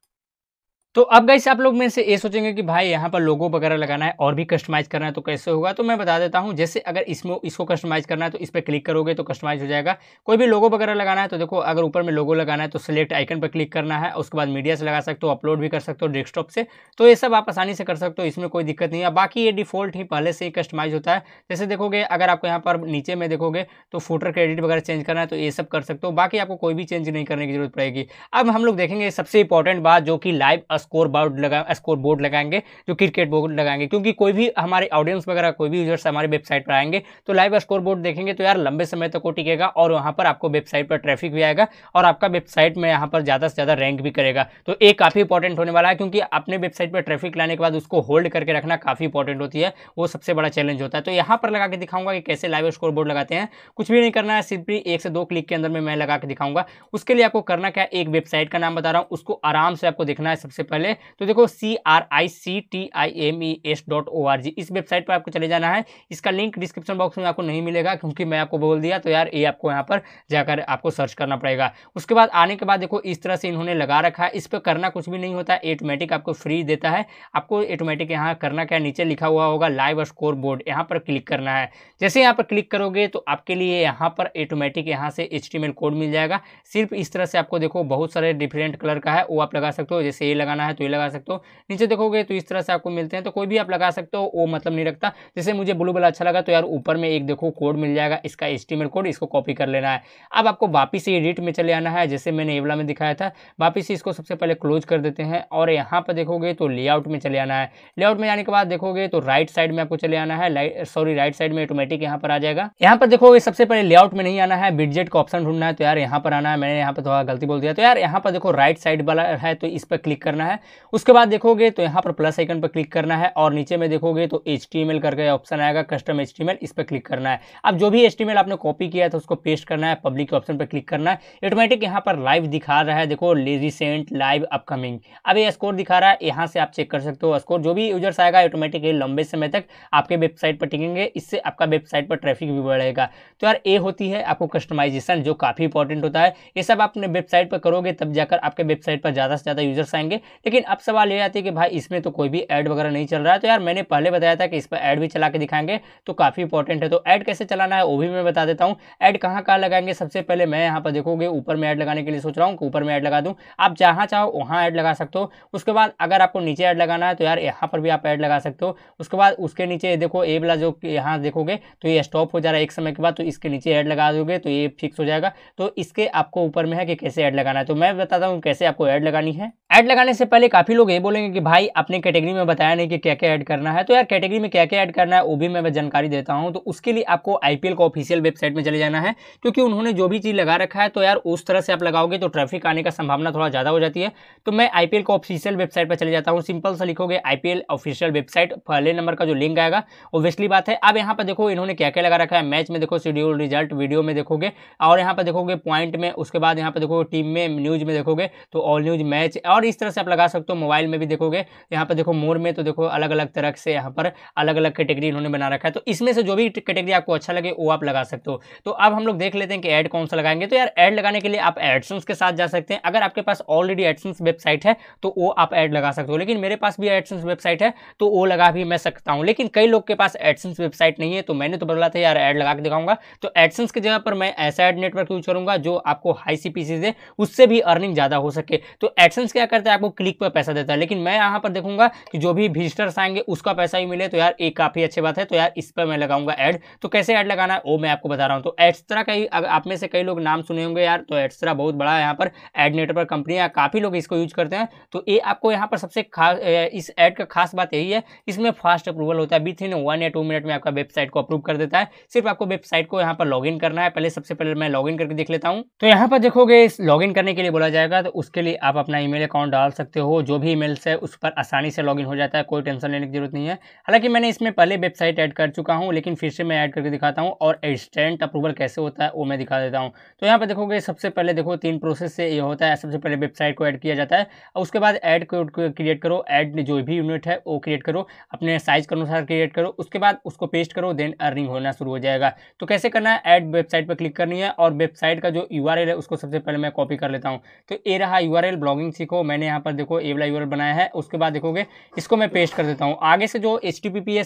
तो अब गाइस आप लोग में से ये सोचेंगे कि भाई यहाँ पर लोगो वगैरह लगाना है और भी कस्टमाइज करना है तो कैसे होगा तो मैं बता देता हूँ जैसे अगर इसमें इसको कस्टमाइज करना है तो इस पर क्लिक करोगे तो कस्टमाइज हो जाएगा कोई भी लोगो वगैरह लगाना है तो देखो अगर ऊपर में लोगो लगाना है तो सिलेक्ट आइकन पर क्लिक करना है उसके बाद मीडिया से लगा सकते हो अपलोड भी कर सकते हो डेस्कटॉप से तो ये सब आप आसानी से कर सकते हो इसमें कोई दिक्कत नहीं है बाकी ये डिफॉल्ट ही पहले से ही कस्टमाइज होता है जैसे देखोगे अगर आपको यहाँ पर नीचे में देखोगे तो फोटर क्रेडिट वगैरह चेंज करना है तो ये सब कर सकते हो बाकी आपको कोई भी चेंज नहीं करने की जरूरत पड़ेगी अब हम लोग देखेंगे सबसे इंपॉर्टेंट बात जो कि लाइव स्कोर बोर्ड लगा स्कोर बोर्ड लगाएंगे जो क्रिकेट बोर्ड लगाएंगे क्योंकि कोई भी हमारे ऑडियंस वगैरह कोई भी यूजर्स हमारे वेबसाइट पर आएंगे तो लाइव स्कोर बोर्ड देखेंगे तो यार लंबे समय तक वो टिकेगा और वहाँ पर आपको वेबसाइट पर ट्रैफिक भी आएगा और आपका वेबसाइट में यहाँ पर ज़्यादा से ज़्यादा रैंक भी करेगा तो ये काफ़ी इंपॉर्टेंट होने वाला है क्योंकि अपने वेबसाइट पर ट्रैफिक लाने के बाद उसको होल्ड करके रखना काफ़ी इंपॉर्टेंट होती है वो सबसे बड़ा चैलेंज होता है तो यहाँ पर लगा के दिखाऊंगा कि कैसे लाइव स्कोर बोर्ड लगाते हैं कुछ भी नहीं करना है सिर्फ एक से दो क्लिक के अंदर में मैं लगा के दिखाऊंगा उसके लिए आपको करना क्या एक वेबसाइट का नाम बता रहा हूँ उसको आराम से आपको देखना है सबसे पहले पहले तो देखो C R I C T I M E S dot O R G इस वेबसाइट पर आपको चले जाना है इसका लिंक डिस्क्रिप्शन बॉक्स में आपको नहीं मिलेगा क्योंकि मैं आपको बोल दिया तो यार ये आपको यहाँ पर जाकर आपको सर्च करना पड़ेगा उसके बाद आने के बाद देखो इस तरह से इन्होंने लगा रखा है इस पर करना कुछ भी नहीं होता है ऑटोमेटिक आपको फ्री देता है आपको ऑटोमेटिक यहाँ करना क्या नीचे लिखा हुआ होगा लाइव स्कोर बोर्ड यहाँ पर क्लिक करना है जैसे यहाँ पर क्लिक करोगे तो आपके लिए यहाँ पर ऑटोमेटिक यहाँ से एच कोड मिल जाएगा सिर्फ इस तरह से आपको देखो बहुत सारे डिफरेंट कलर का है वो आप लगा सकते हो जैसे ये लगाना लगाना है तो ये लगा सकते हो नीचे देखोगे तो इस तरह से आपको मिलते हैं तो कोई भी आप लगा सकते हो वो मतलब नहीं रखता जैसे मुझे ब्लू वाला अच्छा लगा तो यार ऊपर में एक देखो कोड मिल जाएगा इसका एस्टिमेट कोड इसको कॉपी कर लेना है अब आपको वापिस से एडिट में चले आना है जैसे मैंने एवला में दिखाया था वापिस इसको सबसे पहले क्लोज कर देते हैं और यहाँ पर देखोगे तो लेआउट में चले आना है लेआउट में जाने के बाद देखोगे तो राइट साइड में आपको चले आना है सॉरी राइट साइड में ऑटोमेटिक यहाँ पर आ जाएगा यहाँ पर देखोगे सबसे पहले लेआउट में नहीं आना है बिडजेट का ऑप्शन ढूंढना है तो यार यहाँ पर आना है मैंने यहाँ पर थोड़ा गलती बोल दिया तो यार यहाँ पर देखो राइट साइड वाला है तो इस पर क्लिक करना है उसके बाद देखोगे तो यहाँ पर प्लस आइकन पर क्लिक करना है और नीचे में देखोगे तो एच करके ऑप्शन आएगा कस्टम एच इस पर क्लिक करना है अब जो भी एच आपने कॉपी किया था तो उसको पेस्ट करना है पब्लिक ऑप्शन पर क्लिक करना है ऑटोमेटिक यहाँ पर लाइव दिखा रहा है देखो रिसेंट लाइव अपकमिंग अब ये स्कोर दिखा रहा है यहाँ से आप चेक कर सकते हो स्कोर जो भी यूजर्स आएगा ऑटोमेटिक ये लंबे समय तक आपके वेबसाइट पर टिकेंगे इससे आपका वेबसाइट पर ट्रैफिक भी बढ़ेगा तो यार ए होती है आपको कस्टमाइजेशन जो काफ़ी इंपॉर्टेंट होता है ये सब आपने वेबसाइट पर करोगे तब जाकर आपके वेबसाइट पर ज़्यादा से ज़्यादा यूजर्स आएंगे लेकिन अब सवाल ये आती है कि भाई इसमें तो कोई भी ऐड वगैरह नहीं चल रहा है तो यार मैंने पहले बताया था कि इस पर ऐड भी चला के दिखाएंगे तो काफ़ी इंपॉर्टेंट है तो ऐड कैसे चलाना है वो भी मैं बता देता हूँ ऐड कहाँ कहाँ लगाएंगे सबसे पहले मैं यहाँ पर देखोगे ऊपर में ऐड लगाने के लिए सोच रहा हूँ कि ऊपर में ऐड लगा दूँ आप जहाँ चाहो वहाँ ऐड लगा सकते हो उसके बाद अगर आपको नीचे ऐड लगाना है तो यार यहाँ पर भी आप ऐड लगा सकते हो उसके बाद उसके नीचे देखो ए वाला जो यहाँ देखोगे तो ये स्टॉप हो जा रहा है एक समय के बाद तो इसके नीचे ऐड लगा दोगे तो ये फिक्स हो जाएगा तो इसके आपको ऊपर में है कि कैसे ऐड लगाना है तो मैं बताता हूँ कैसे आपको ऐड लगानी है ऐड लगाने से पहले काफ़ी लोग ये बोलेंगे कि भाई अपने कैटेगरी में बताया नहीं कि क्या क्या ऐड करना है तो यार कैटेगरी में क्या क्या ऐड करना है वो भी मैं जानकारी देता हूँ तो उसके लिए आपको आईपीएल का ऑफिशियल वेबसाइट में चले जाना है क्योंकि उन्होंने जो भी चीज़ लगा रखा है तो यार उस तरह से आप लगाओगे तो ट्रैफिक आने का संभावना थोड़ा ज़्यादा हो जाती है तो मैं आईपीएल का ऑफिशियल वेबसाइट पर चले जाता हूँ सिंपल से लिखोगे आईपीएल ऑफिशियल वेबसाइट पहले नंबर का जो लिंक आएगा ओबियसली बात है अब यहाँ पर देखो इन्होंने क्या क्या लगा रखा है मैच में देखो शेड्यूल रिजल्ट वीडियो में देखोगे और यहाँ पर देखोगे पॉइंट में उसके बाद यहाँ पर देखोगे टीम में न्यूज़ में देखोगे तो ऑल न्यूज़ मैच और इस तरह से आप लगा सकते हो मोबाइल में भी देखोगे यहाँ पर देखो मोर में तो देखो अलग अलग तरह से यहाँ पर अलग अलग कैटेगरी इन्होंने बना रखा है तो इसमें से जो भी कैटेगरी आपको अच्छा लगे वो आप लगा सकते हो तो अब हम लोग देख लेते हैं कि एड कौन सा लगाएंगे तो यार एड लगाने के लिए आप एडसन्स के साथ जा सकते हैं अगर आपके पास ऑलरेडी एडसन्स वेबसाइट है तो वो आप एड लगा सकते हो लेकिन मेरे पास भी एडसन्स वेबसाइट है तो वो लगा भी मैं सकता हूँ लेकिन कई लोग के पास एडसन्स वेबसाइट नहीं है तो मैंने तो बोला था यार एड लगा के दिखाऊंगा तो एडसन्स की जगह पर मैं ऐसा एड नेटवर्क यूज करूंगा जो आपको हाई सी दे उससे भी अर्निंग ज़्यादा हो सके तो एडसन्स क्या करते हैं आपको पब्लिक पर पैसा देता है लेकिन मैं यहाँ पर देखूंगा कि जो भी विजिटर्स आएंगे उसका पैसा ही मिले तो यार एक काफ़ी अच्छी बात है तो यार इस पर मैं लगाऊंगा एड तो कैसे एड लगाना है वो मैं आपको बता रहा हूँ तो एक्स्ट्रा का ही आप में से कई लोग नाम सुने होंगे यार तो एक्स्ट्रा बहुत बड़ा यहाँ पर एड नेटवर्क कंपनी है काफ़ी लोग इसको यूज करते हैं तो ये आपको यहाँ पर सबसे खास इस एड का खास बात यही है इसमें फास्ट अप्रूवल होता है विथ इन वन या टू मिनट में आपका वेबसाइट को अप्रूव कर देता है सिर्फ आपको वेबसाइट को यहाँ पर लॉग करना है पहले सबसे पहले मैं लॉग करके देख लेता हूँ तो यहाँ पर देखोगे लॉग करने के लिए बोला जाएगा तो उसके लिए आप अपना ई अकाउंट डाल सकते सकते हो जो भी ईमेल्स है उस पर आसानी से लॉगिन हो जाता है कोई टेंशन लेने की जरूरत नहीं है हालांकि मैंने इसमें पहले वेबसाइट ऐड कर चुका हूं लेकिन फिर से मैं ऐड करके दिखाता हूँ और इंस्टेंट अप्रूवल कैसे होता है वो मैं दिखा देता हूँ तो यहाँ पर देखोगे सबसे पहले देखो तीन प्रोसेस से ये होता है सबसे पहले वेबसाइट को ऐड किया जाता है और उसके बाद एड क्रिएट करो एड जो भी यूनिट है वो क्रिएट करो अपने साइज के अनुसार क्रिएट करो उसके बाद उसको पेस्ट करो देन अर्निंग होना शुरू हो जाएगा तो कैसे करना है एड वेबसाइट पर क्लिक करनी है और वेबसाइट का जो यू है उसको सबसे पहले मैं कॉपी कर लेता हूँ तो ये रहा यू ब्लॉगिंग सीखो मैंने यहाँ पर देखो ए वाला यूआर बनाया है उसके बाद देखोगे इसको मैं पेस्ट कर देता हूँ आगे से जो एच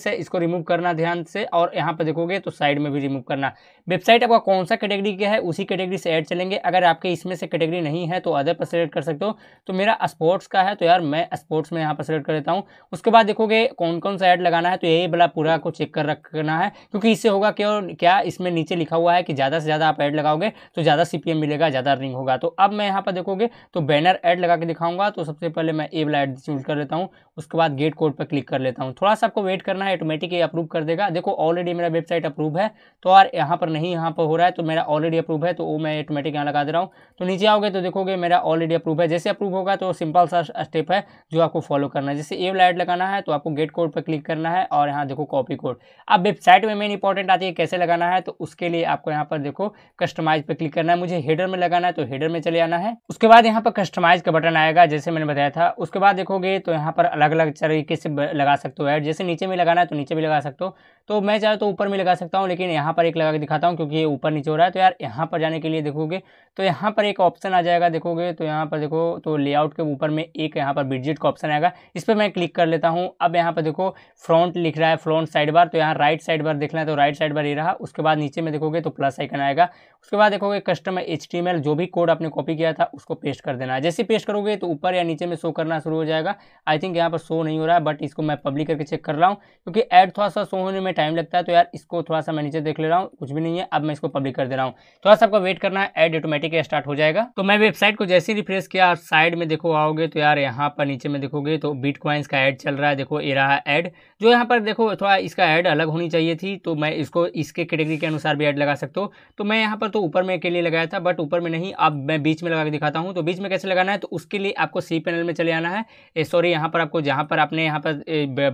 है इसको रिमूव करना ध्यान से और यहाँ पर देखोगे तो साइड में भी रिमूव करना वेबसाइट आपका कौन सा कैटेगरी का है उसी कैटेगरी से ऐड चलेंगे अगर आपके इसमें से कैटेगरी नहीं है तो अदर पर सेलेक्ट कर सकते हो तो मेरा स्पोर्ट्स का है तो यार मैं स्पोर्ट्स में यहाँ पर सेलेक्ट कर देता हूँ उसके बाद देखोगे कौन कौन सा ऐड लगाना है तो यही वाला पूरा को चेक कर रखना है क्योंकि इससे होगा क्यों क्या इसमें नीचे लिखा हुआ है कि ज़्यादा से ज़्यादा आप ऐड लगाओगे तो ज़्यादा सी मिलेगा ज़्यादा अर्निंग होगा तो अब मैं यहाँ पर देखोगे तो बैनर ऐड लगा के दिखाऊंगा तो सबसे सबसे पहले मैं ए वाला एड्रेस चूज कर लेता हूँ उसके बाद गेट कोड पर क्लिक कर लेता हूँ थोड़ा सा आपको वेट करना है ऑटोमेटिक ये अप्रूव कर देगा देखो ऑलरेडी मेरा वेबसाइट अप्रूव है तो यार यहाँ पर नहीं यहाँ पर हो रहा है तो मेरा ऑलरेडी अप्रूव है तो वो मैं ऑटोमेटिक यहाँ लगा दे रहा हूँ तो नीचे आओगे तो देखोगे मेरा ऑलरेडी अप्रूव है जैसे अप्रूव होगा तो सिंपल सा स्टेप है जो आपको फॉलो करना है जैसे ए वाला एड लगाना है तो आपको गेट कोड पर क्लिक करना है और यहाँ देखो कॉपी कोड अब वेबसाइट में मेन इंपॉर्टेंट आती है कैसे लगाना है तो उसके लिए आपको यहाँ पर देखो कस्टमाइज पर क्लिक करना है मुझे हेडर में लगाना है तो हेडर में चले आना है उसके बाद यहाँ पर कस्टमाइज का बटन आएगा जैसे मैंने बताया था उसके बाद देखोगे तो यहाँ पर अलग अलग तरीके से लगा सकते हो ऐड जैसे नीचे में लगाना है तो नीचे भी लगा सकते हो तो मैं चाहे तो ऊपर में लगा सकता हूँ लेकिन यहाँ पर एक लगा के दिखाता हूँ क्योंकि ये ऊपर नीचे हो रहा है तो यार यहाँ पर जाने के लिए देखोगे तो यहाँ पर एक ऑप्शन आ जाएगा देखोगे तो यहाँ पर देखो तो लेआउट के ऊपर में एक यहाँ पर बिडजिट का ऑप्शन आएगा इस पर मैं क्लिक कर लेता हूँ अब यहाँ पर देखो फ्रंट लिख रहा है फ्रंट साइड बार तो यहाँ राइट साइड बार देखना है तो राइट साइड बार ये रहा उसके बाद नीचे में देखोगे तो प्लस आइकन आएगा उसके बाद देखोगे कस्टमर एच जो भी कोड आपने कॉपी किया था उसको पेस्ट कर देना है जैसे पेस्ट करोगे तो ऊपर या नीचे में शो करना शुरू हो जाएगा आई थिंक यहाँ पर शो नहीं हो रहा है बट इसको मैं पब्लिक करके चेक कर रहा हूँ क्योंकि एड थोड़ा सा शो होने में टाइम लगता है तो यार इसको थोड़ा सा मैं नीचे देख ले रहा हूँ कुछ भी नहीं है अब मैं इसको पब्लिक कर दे रहा हूँ थोड़ा सा आपको वेट करना है एड ऑटोमेटिक स्टार्ट हो जाएगा तो मैं वेबसाइट को जैसे ही रिफ्रेश किया साइड में देखो आओगे तो यार यहाँ पर नीचे में देखोगे तो बीट का एड चल रहा है देखो ये रहा एड जो यहाँ पर देखो थोड़ा इसका एड अलग होनी चाहिए थी तो मैं इसको इसके कैटेगरी के अनुसार भी एड लगा सकता हूँ तो मैं यहाँ पर तो ऊपर में के लिए लगाया था बट ऊपर में नहीं अब मैं बीच में लगा के दिखाता हूँ तो बीच में कैसे लगाना है तो उसके लिए आपको सी पैनल में चले आना है सॉरी यहाँ पर आपको जहाँ पर आपने यहाँ पर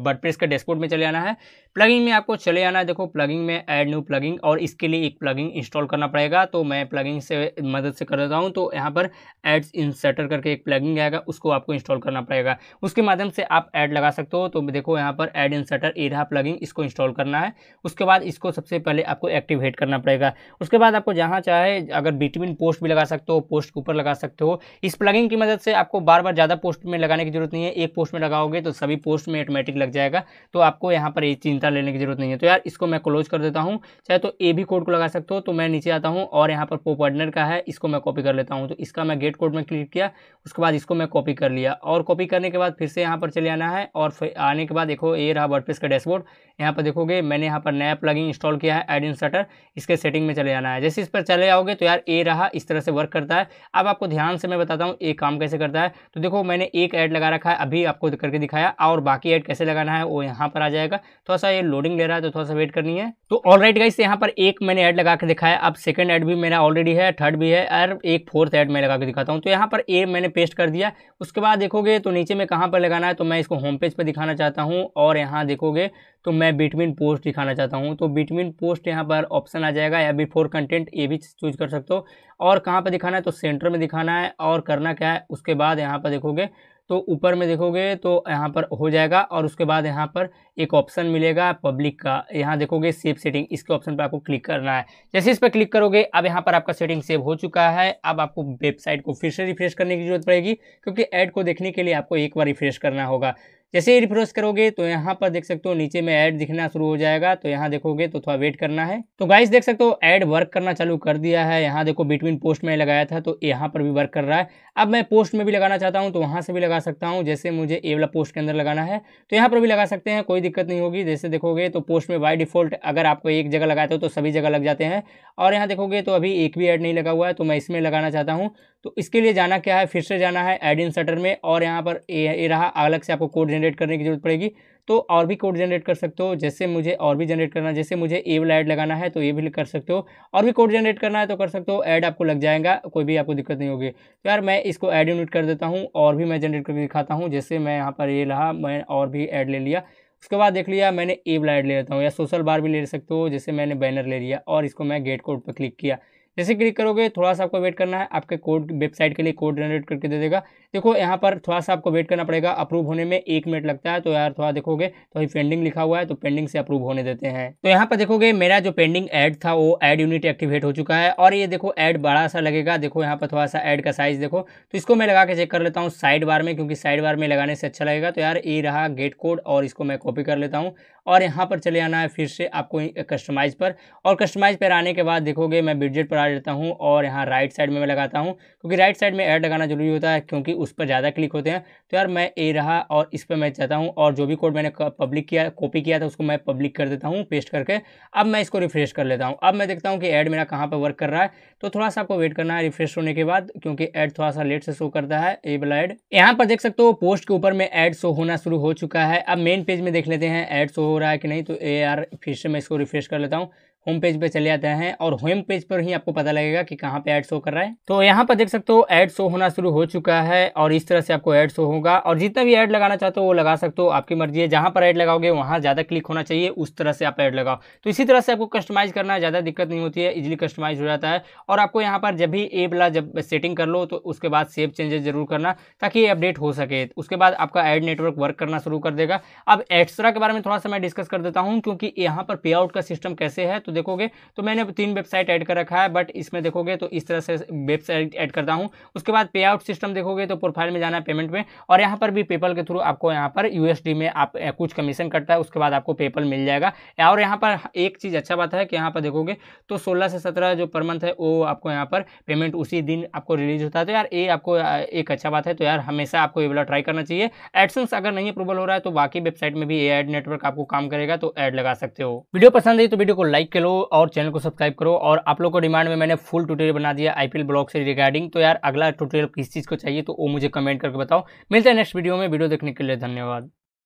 वर्डप्रेस का डैशबोर्ड में चले आना है प्लगिंग में आप आपको चले आना है देखो प्लगिंग में ऐड न्यू प्लगिंग और इसके लिए एक प्लगिंग इंस्टॉल करना पड़ेगा तो मैं प्लगिंग से मदद से कर देता हूँ तो यहाँ पर एड्स इंसर्टर करके एक प्लगिंग आएगा उसको आपको इंस्टॉल करना पड़ेगा उसके माध्यम से आप ऐड लगा सकते हो तो देखो यहाँ पर इन इंसर्टर ए रहा प्लगिंग इसको इंस्टॉल करना है उसके बाद इसको सबसे पहले आपको एक्टिवेट करना पड़ेगा उसके बाद आपको जहाँ चाहे अगर बिटवीन पोस्ट भी लगा सकते हो पोस्ट के ऊपर लगा सकते हो इस प्लगिंग की मदद से आपको बार बार ज़्यादा पोस्ट में लगाने की जरूरत नहीं है एक पोस्ट में लगाओगे तो सभी पोस्ट में ऑटोमेटिक लग जाएगा तो आपको यहाँ पर ये चिंता लेने की जरूरत ज़रूरत नहीं है तो यार इसको मैं क्लोज कर देता हूँ चाहे तो ए भी कोड को लगा सकते हो तो मैं नीचे आता हूँ और यहाँ पर पोप का है इसको मैं कॉपी कर लेता हूँ तो इसका मैं गेट कोड में क्लिक किया उसके बाद इसको मैं कॉपी कर लिया और कॉपी करने के बाद फिर से यहाँ पर चले आना है और आने के बाद देखो ये रहा वर्ड का डैशबोर्ड यहाँ पर देखोगे मैंने यहाँ पर नया प्लगिंग इंस्टॉल किया है एडिन सटर इसके सेटिंग में चले जाना है जैसे इस पर चले आओगे तो यार ए रहा इस तरह से वर्क करता है अब आपको ध्यान से मैं बताता हूँ ए काम कैसे करता है तो देखो मैंने एक ऐड लगा रखा है अभी आपको करके दिखाया और बाकी ऐड कैसे लगाना है वो यहाँ पर आ जाएगा थोड़ा तो सा ये लोडिंग ले रहा है तो थोड़ा सा वेट करनी है तो ऑल राइट गाइस यहाँ पर एक मैंने ऐड लगा के दिखाया अब सेकंड ऐड भी मेरा ऑलरेडी है थर्ड भी है और एक फोर्थ ऐड मैं लगा के दिखाता हूँ तो यहाँ पर ए मैंने पेस्ट कर दिया उसके बाद देखोगे तो नीचे में कहाँ पर लगाना है तो मैं इसको होम पेज पर दिखाना चाहता हूँ और यहाँ देखोगे तो मैं बिटवीन पोस्ट दिखाना चाहता हूँ तो बिटवीन पोस्ट यहाँ पर ऑप्शन आ जाएगा या बिफोर कंटेंट ये भी चूज कर सकते हो और कहाँ पर दिखाना है तो सेंटर में दिखाना है और करना क्या है उसके बाद यहाँ पर देखोगे तो ऊपर में देखोगे तो यहाँ पर हो जाएगा और उसके बाद यहाँ पर एक ऑप्शन मिलेगा पब्लिक का यहाँ देखोगे सेव सेटिंग इसके ऑप्शन पर आपको क्लिक करना है जैसे इस पर क्लिक करोगे अब यहाँ पर आपका सेटिंग सेव हो चुका है अब आपको वेबसाइट को फिर से रिफ्रेश करने की जरूरत पड़ेगी क्योंकि ऐड को देखने के लिए आपको एक बार रिफ्रेश करना होगा जैसे ही रिफ्रेश करोगे तो यहाँ पर देख सकते हो नीचे में ऐड दिखना शुरू हो जाएगा तो यहाँ देखोगे तो थोड़ा वेट करना है तो गाइस देख सकते हो ऐड वर्क करना चालू कर दिया है यहाँ देखो बिटवीन पोस्ट में लगाया था तो यहाँ पर भी वर्क कर रहा है अब मैं पोस्ट में भी लगाना चाहता हूँ तो वहाँ से भी लगा सकता हूँ जैसे मुझे ए वाला पोस्ट के अंदर लगाना है तो यहाँ पर भी लगा सकते हैं कोई दिक्कत नहीं होगी जैसे देखोगे तो पोस्ट में बाई डिफॉल्ट अगर आपको एक जगह लगाते हो तो सभी जगह लग जाते हैं और यहाँ देखोगे तो अभी एक भी ऐड नहीं लगा हुआ है तो मैं इसमें लगाना चाहता हूँ तो इसके लिए जाना क्या है फिर से जाना है एड इन सटर में और यहाँ पर ये रहा अलग से आपको कोड जनरेट करने की जरूरत पड़ेगी तो और भी कोड जनरेट कर सकते हो जैसे मुझे और भी जनरेट करना जैसे मुझे ए वाला लगाना है तो ये भी कर सकते हो और भी कोड जनरेट करना है तो कर सकते हो ऐड आपको लग जाएगा कोई भी आपको दिक्कत नहीं होगी तो यार मैं इसको ऐड यूनिट कर देता हूँ और भी मैं जनरेट करके दिखाता हूँ जैसे मैं यहाँ पर ये रहा मैं और भी ऐड ले लिया उसके बाद देख लिया मैंने ए वाला ऐड ले लेता हूँ या सोशल बार भी ले सकते हो जैसे मैंने बैनर ले लिया और इसको मैं गेट कोड पर क्लिक किया जैसे क्लिक करोगे थोड़ा सा आपको वेट करना है आपके कोड वेबसाइट के लिए कोड जनरेट करके दे देगा देखो यहाँ पर थोड़ा सा आपको वेट करना पड़ेगा अप्रूव होने में एक मिनट लगता है तो यार थोड़ा देखोगे तो अभी पेंडिंग लिखा हुआ है तो पेंडिंग से अप्रूव होने देते हैं तो यहाँ पर देखोगे मेरा जो पेंडिंग एड था वो एड यूनिट एक्टिवेट हो चुका है और ये देखो एड बड़ा सा लगेगा देखो यहाँ पर थोड़ा सा एड का साइज देखो तो इसको मैं लगा के चेक कर लेता हूँ साइड बार में क्योंकि साइड बार में लगाने से अच्छा लगेगा तो यार ये रहा गेट कोड और इसको मैं कॉपी कर लेता हूँ और यहाँ पर चले आना है फिर से आपको कस्टमाइज़ पर और कस्टमाइज़ पर आने के बाद देखोगे मैं बिडजेट पर आ जाता हूँ और यहाँ राइट साइड में मैं लगाता हूँ क्योंकि राइट साइड में एड लगाना जरूरी होता है क्योंकि उस पर ज़्यादा क्लिक होते हैं तो यार मैं ए रहा और इस पर मैं चाहता हूँ और जो भी कोड मैंने पब्लिक किया कॉपी किया था उसको मैं पब्लिक कर देता हूँ पेस्ट करके अब मैं इसको रिफ्रेश कर लेता हूँ अब मैं देखता हूँ कि एड मेरा कहाँ पर वर्क कर रहा है तो थोड़ा सा आपको वेट करना है रिफ्रेश होने के बाद क्योंकि ऐड थोड़ा सा लेट से शो करता है ए वाला एड यहाँ पर देख सकते हो पोस्ट के ऊपर में एड शो होना शुरू हो चुका है अब मेन पेज में देख लेते हैं ऐड शो रहा है कि नहीं तो ए आर फिर से मैं इसको रिफ्रेश कर लेता हूँ होम पेज पे चले जाते हैं और होम पेज पर ही आपको पता लगेगा कि कहाँ पे एड शो कर रहा है तो यहाँ पर देख सकते हो एड शो होना शुरू हो चुका है और इस तरह से आपको एड शो होगा और जितना भी एड लगाना चाहते हो वो लगा सकते हो आपकी मर्जी है जहाँ पर एड लगाओगे वहाँ ज़्यादा क्लिक होना चाहिए उस तरह से आप एड लगाओ तो इसी तरह से आपको कस्टमाइज करना है ज़्यादा दिक्कत नहीं होती है इजिली कस्टमाइज हो जाता है और आपको यहाँ पर जब भी ए वाला जब सेटिंग कर लो तो उसके बाद सेव चेंजेस जरूर करना ताकि ये अपडेट हो सके उसके बाद आपका एड नेटवर्क वर्क करना शुरू कर देगा अब एक्स्ट्रा के बारे में थोड़ा सा मैं डिस्कस कर देता हूँ क्योंकि यहाँ पर पे आउट का सिस्टम कैसे है तो देखोगे तो मैंने तीन वेबसाइट ऐड कर रखा है बट इसमें देखोगे तो इस तरह से वेबसाइट ऐड करता हूँ उसके बाद पे आउट सिस्टम देखोगे तो प्रोफाइल में जाना है पेमेंट में और यहाँ पर भी पेपल के थ्रू आपको यहाँ पर यू में आप कुछ कमीशन कटता है उसके बाद आपको पेपल मिल जाएगा और यहाँ पर एक चीज़ अच्छा बात है कि यहाँ पर देखोगे तो सोलह से सत्रह जो पर मंथ है वो आपको यहाँ पर पेमेंट उसी दिन आपको रिलीज होता है तो यार ये आपको एक अच्छा बात है तो यार हमेशा आपको ये वाला ट्राई करना चाहिए एडसेंस अगर नहीं अप्रूवल हो रहा है तो बाकी वेबसाइट में भी ए नेटवर्क आपको काम करेगा तो एड लगा सकते हो वीडियो पसंद है तो वीडियो को लाइक करो चलो और चैनल को सब्सक्राइब करो और आप लोग को डिमांड में मैंने फुल ट्यूटोरियल बना दिया आईपीएल ब्लॉग से रिगार्डिंग तो यार अगला ट्यूटोरियल किस चीज़ को चाहिए तो वो मुझे कमेंट करके बताओ मिलते हैं नेक्स्ट वीडियो में वीडियो देखने के लिए धन्यवाद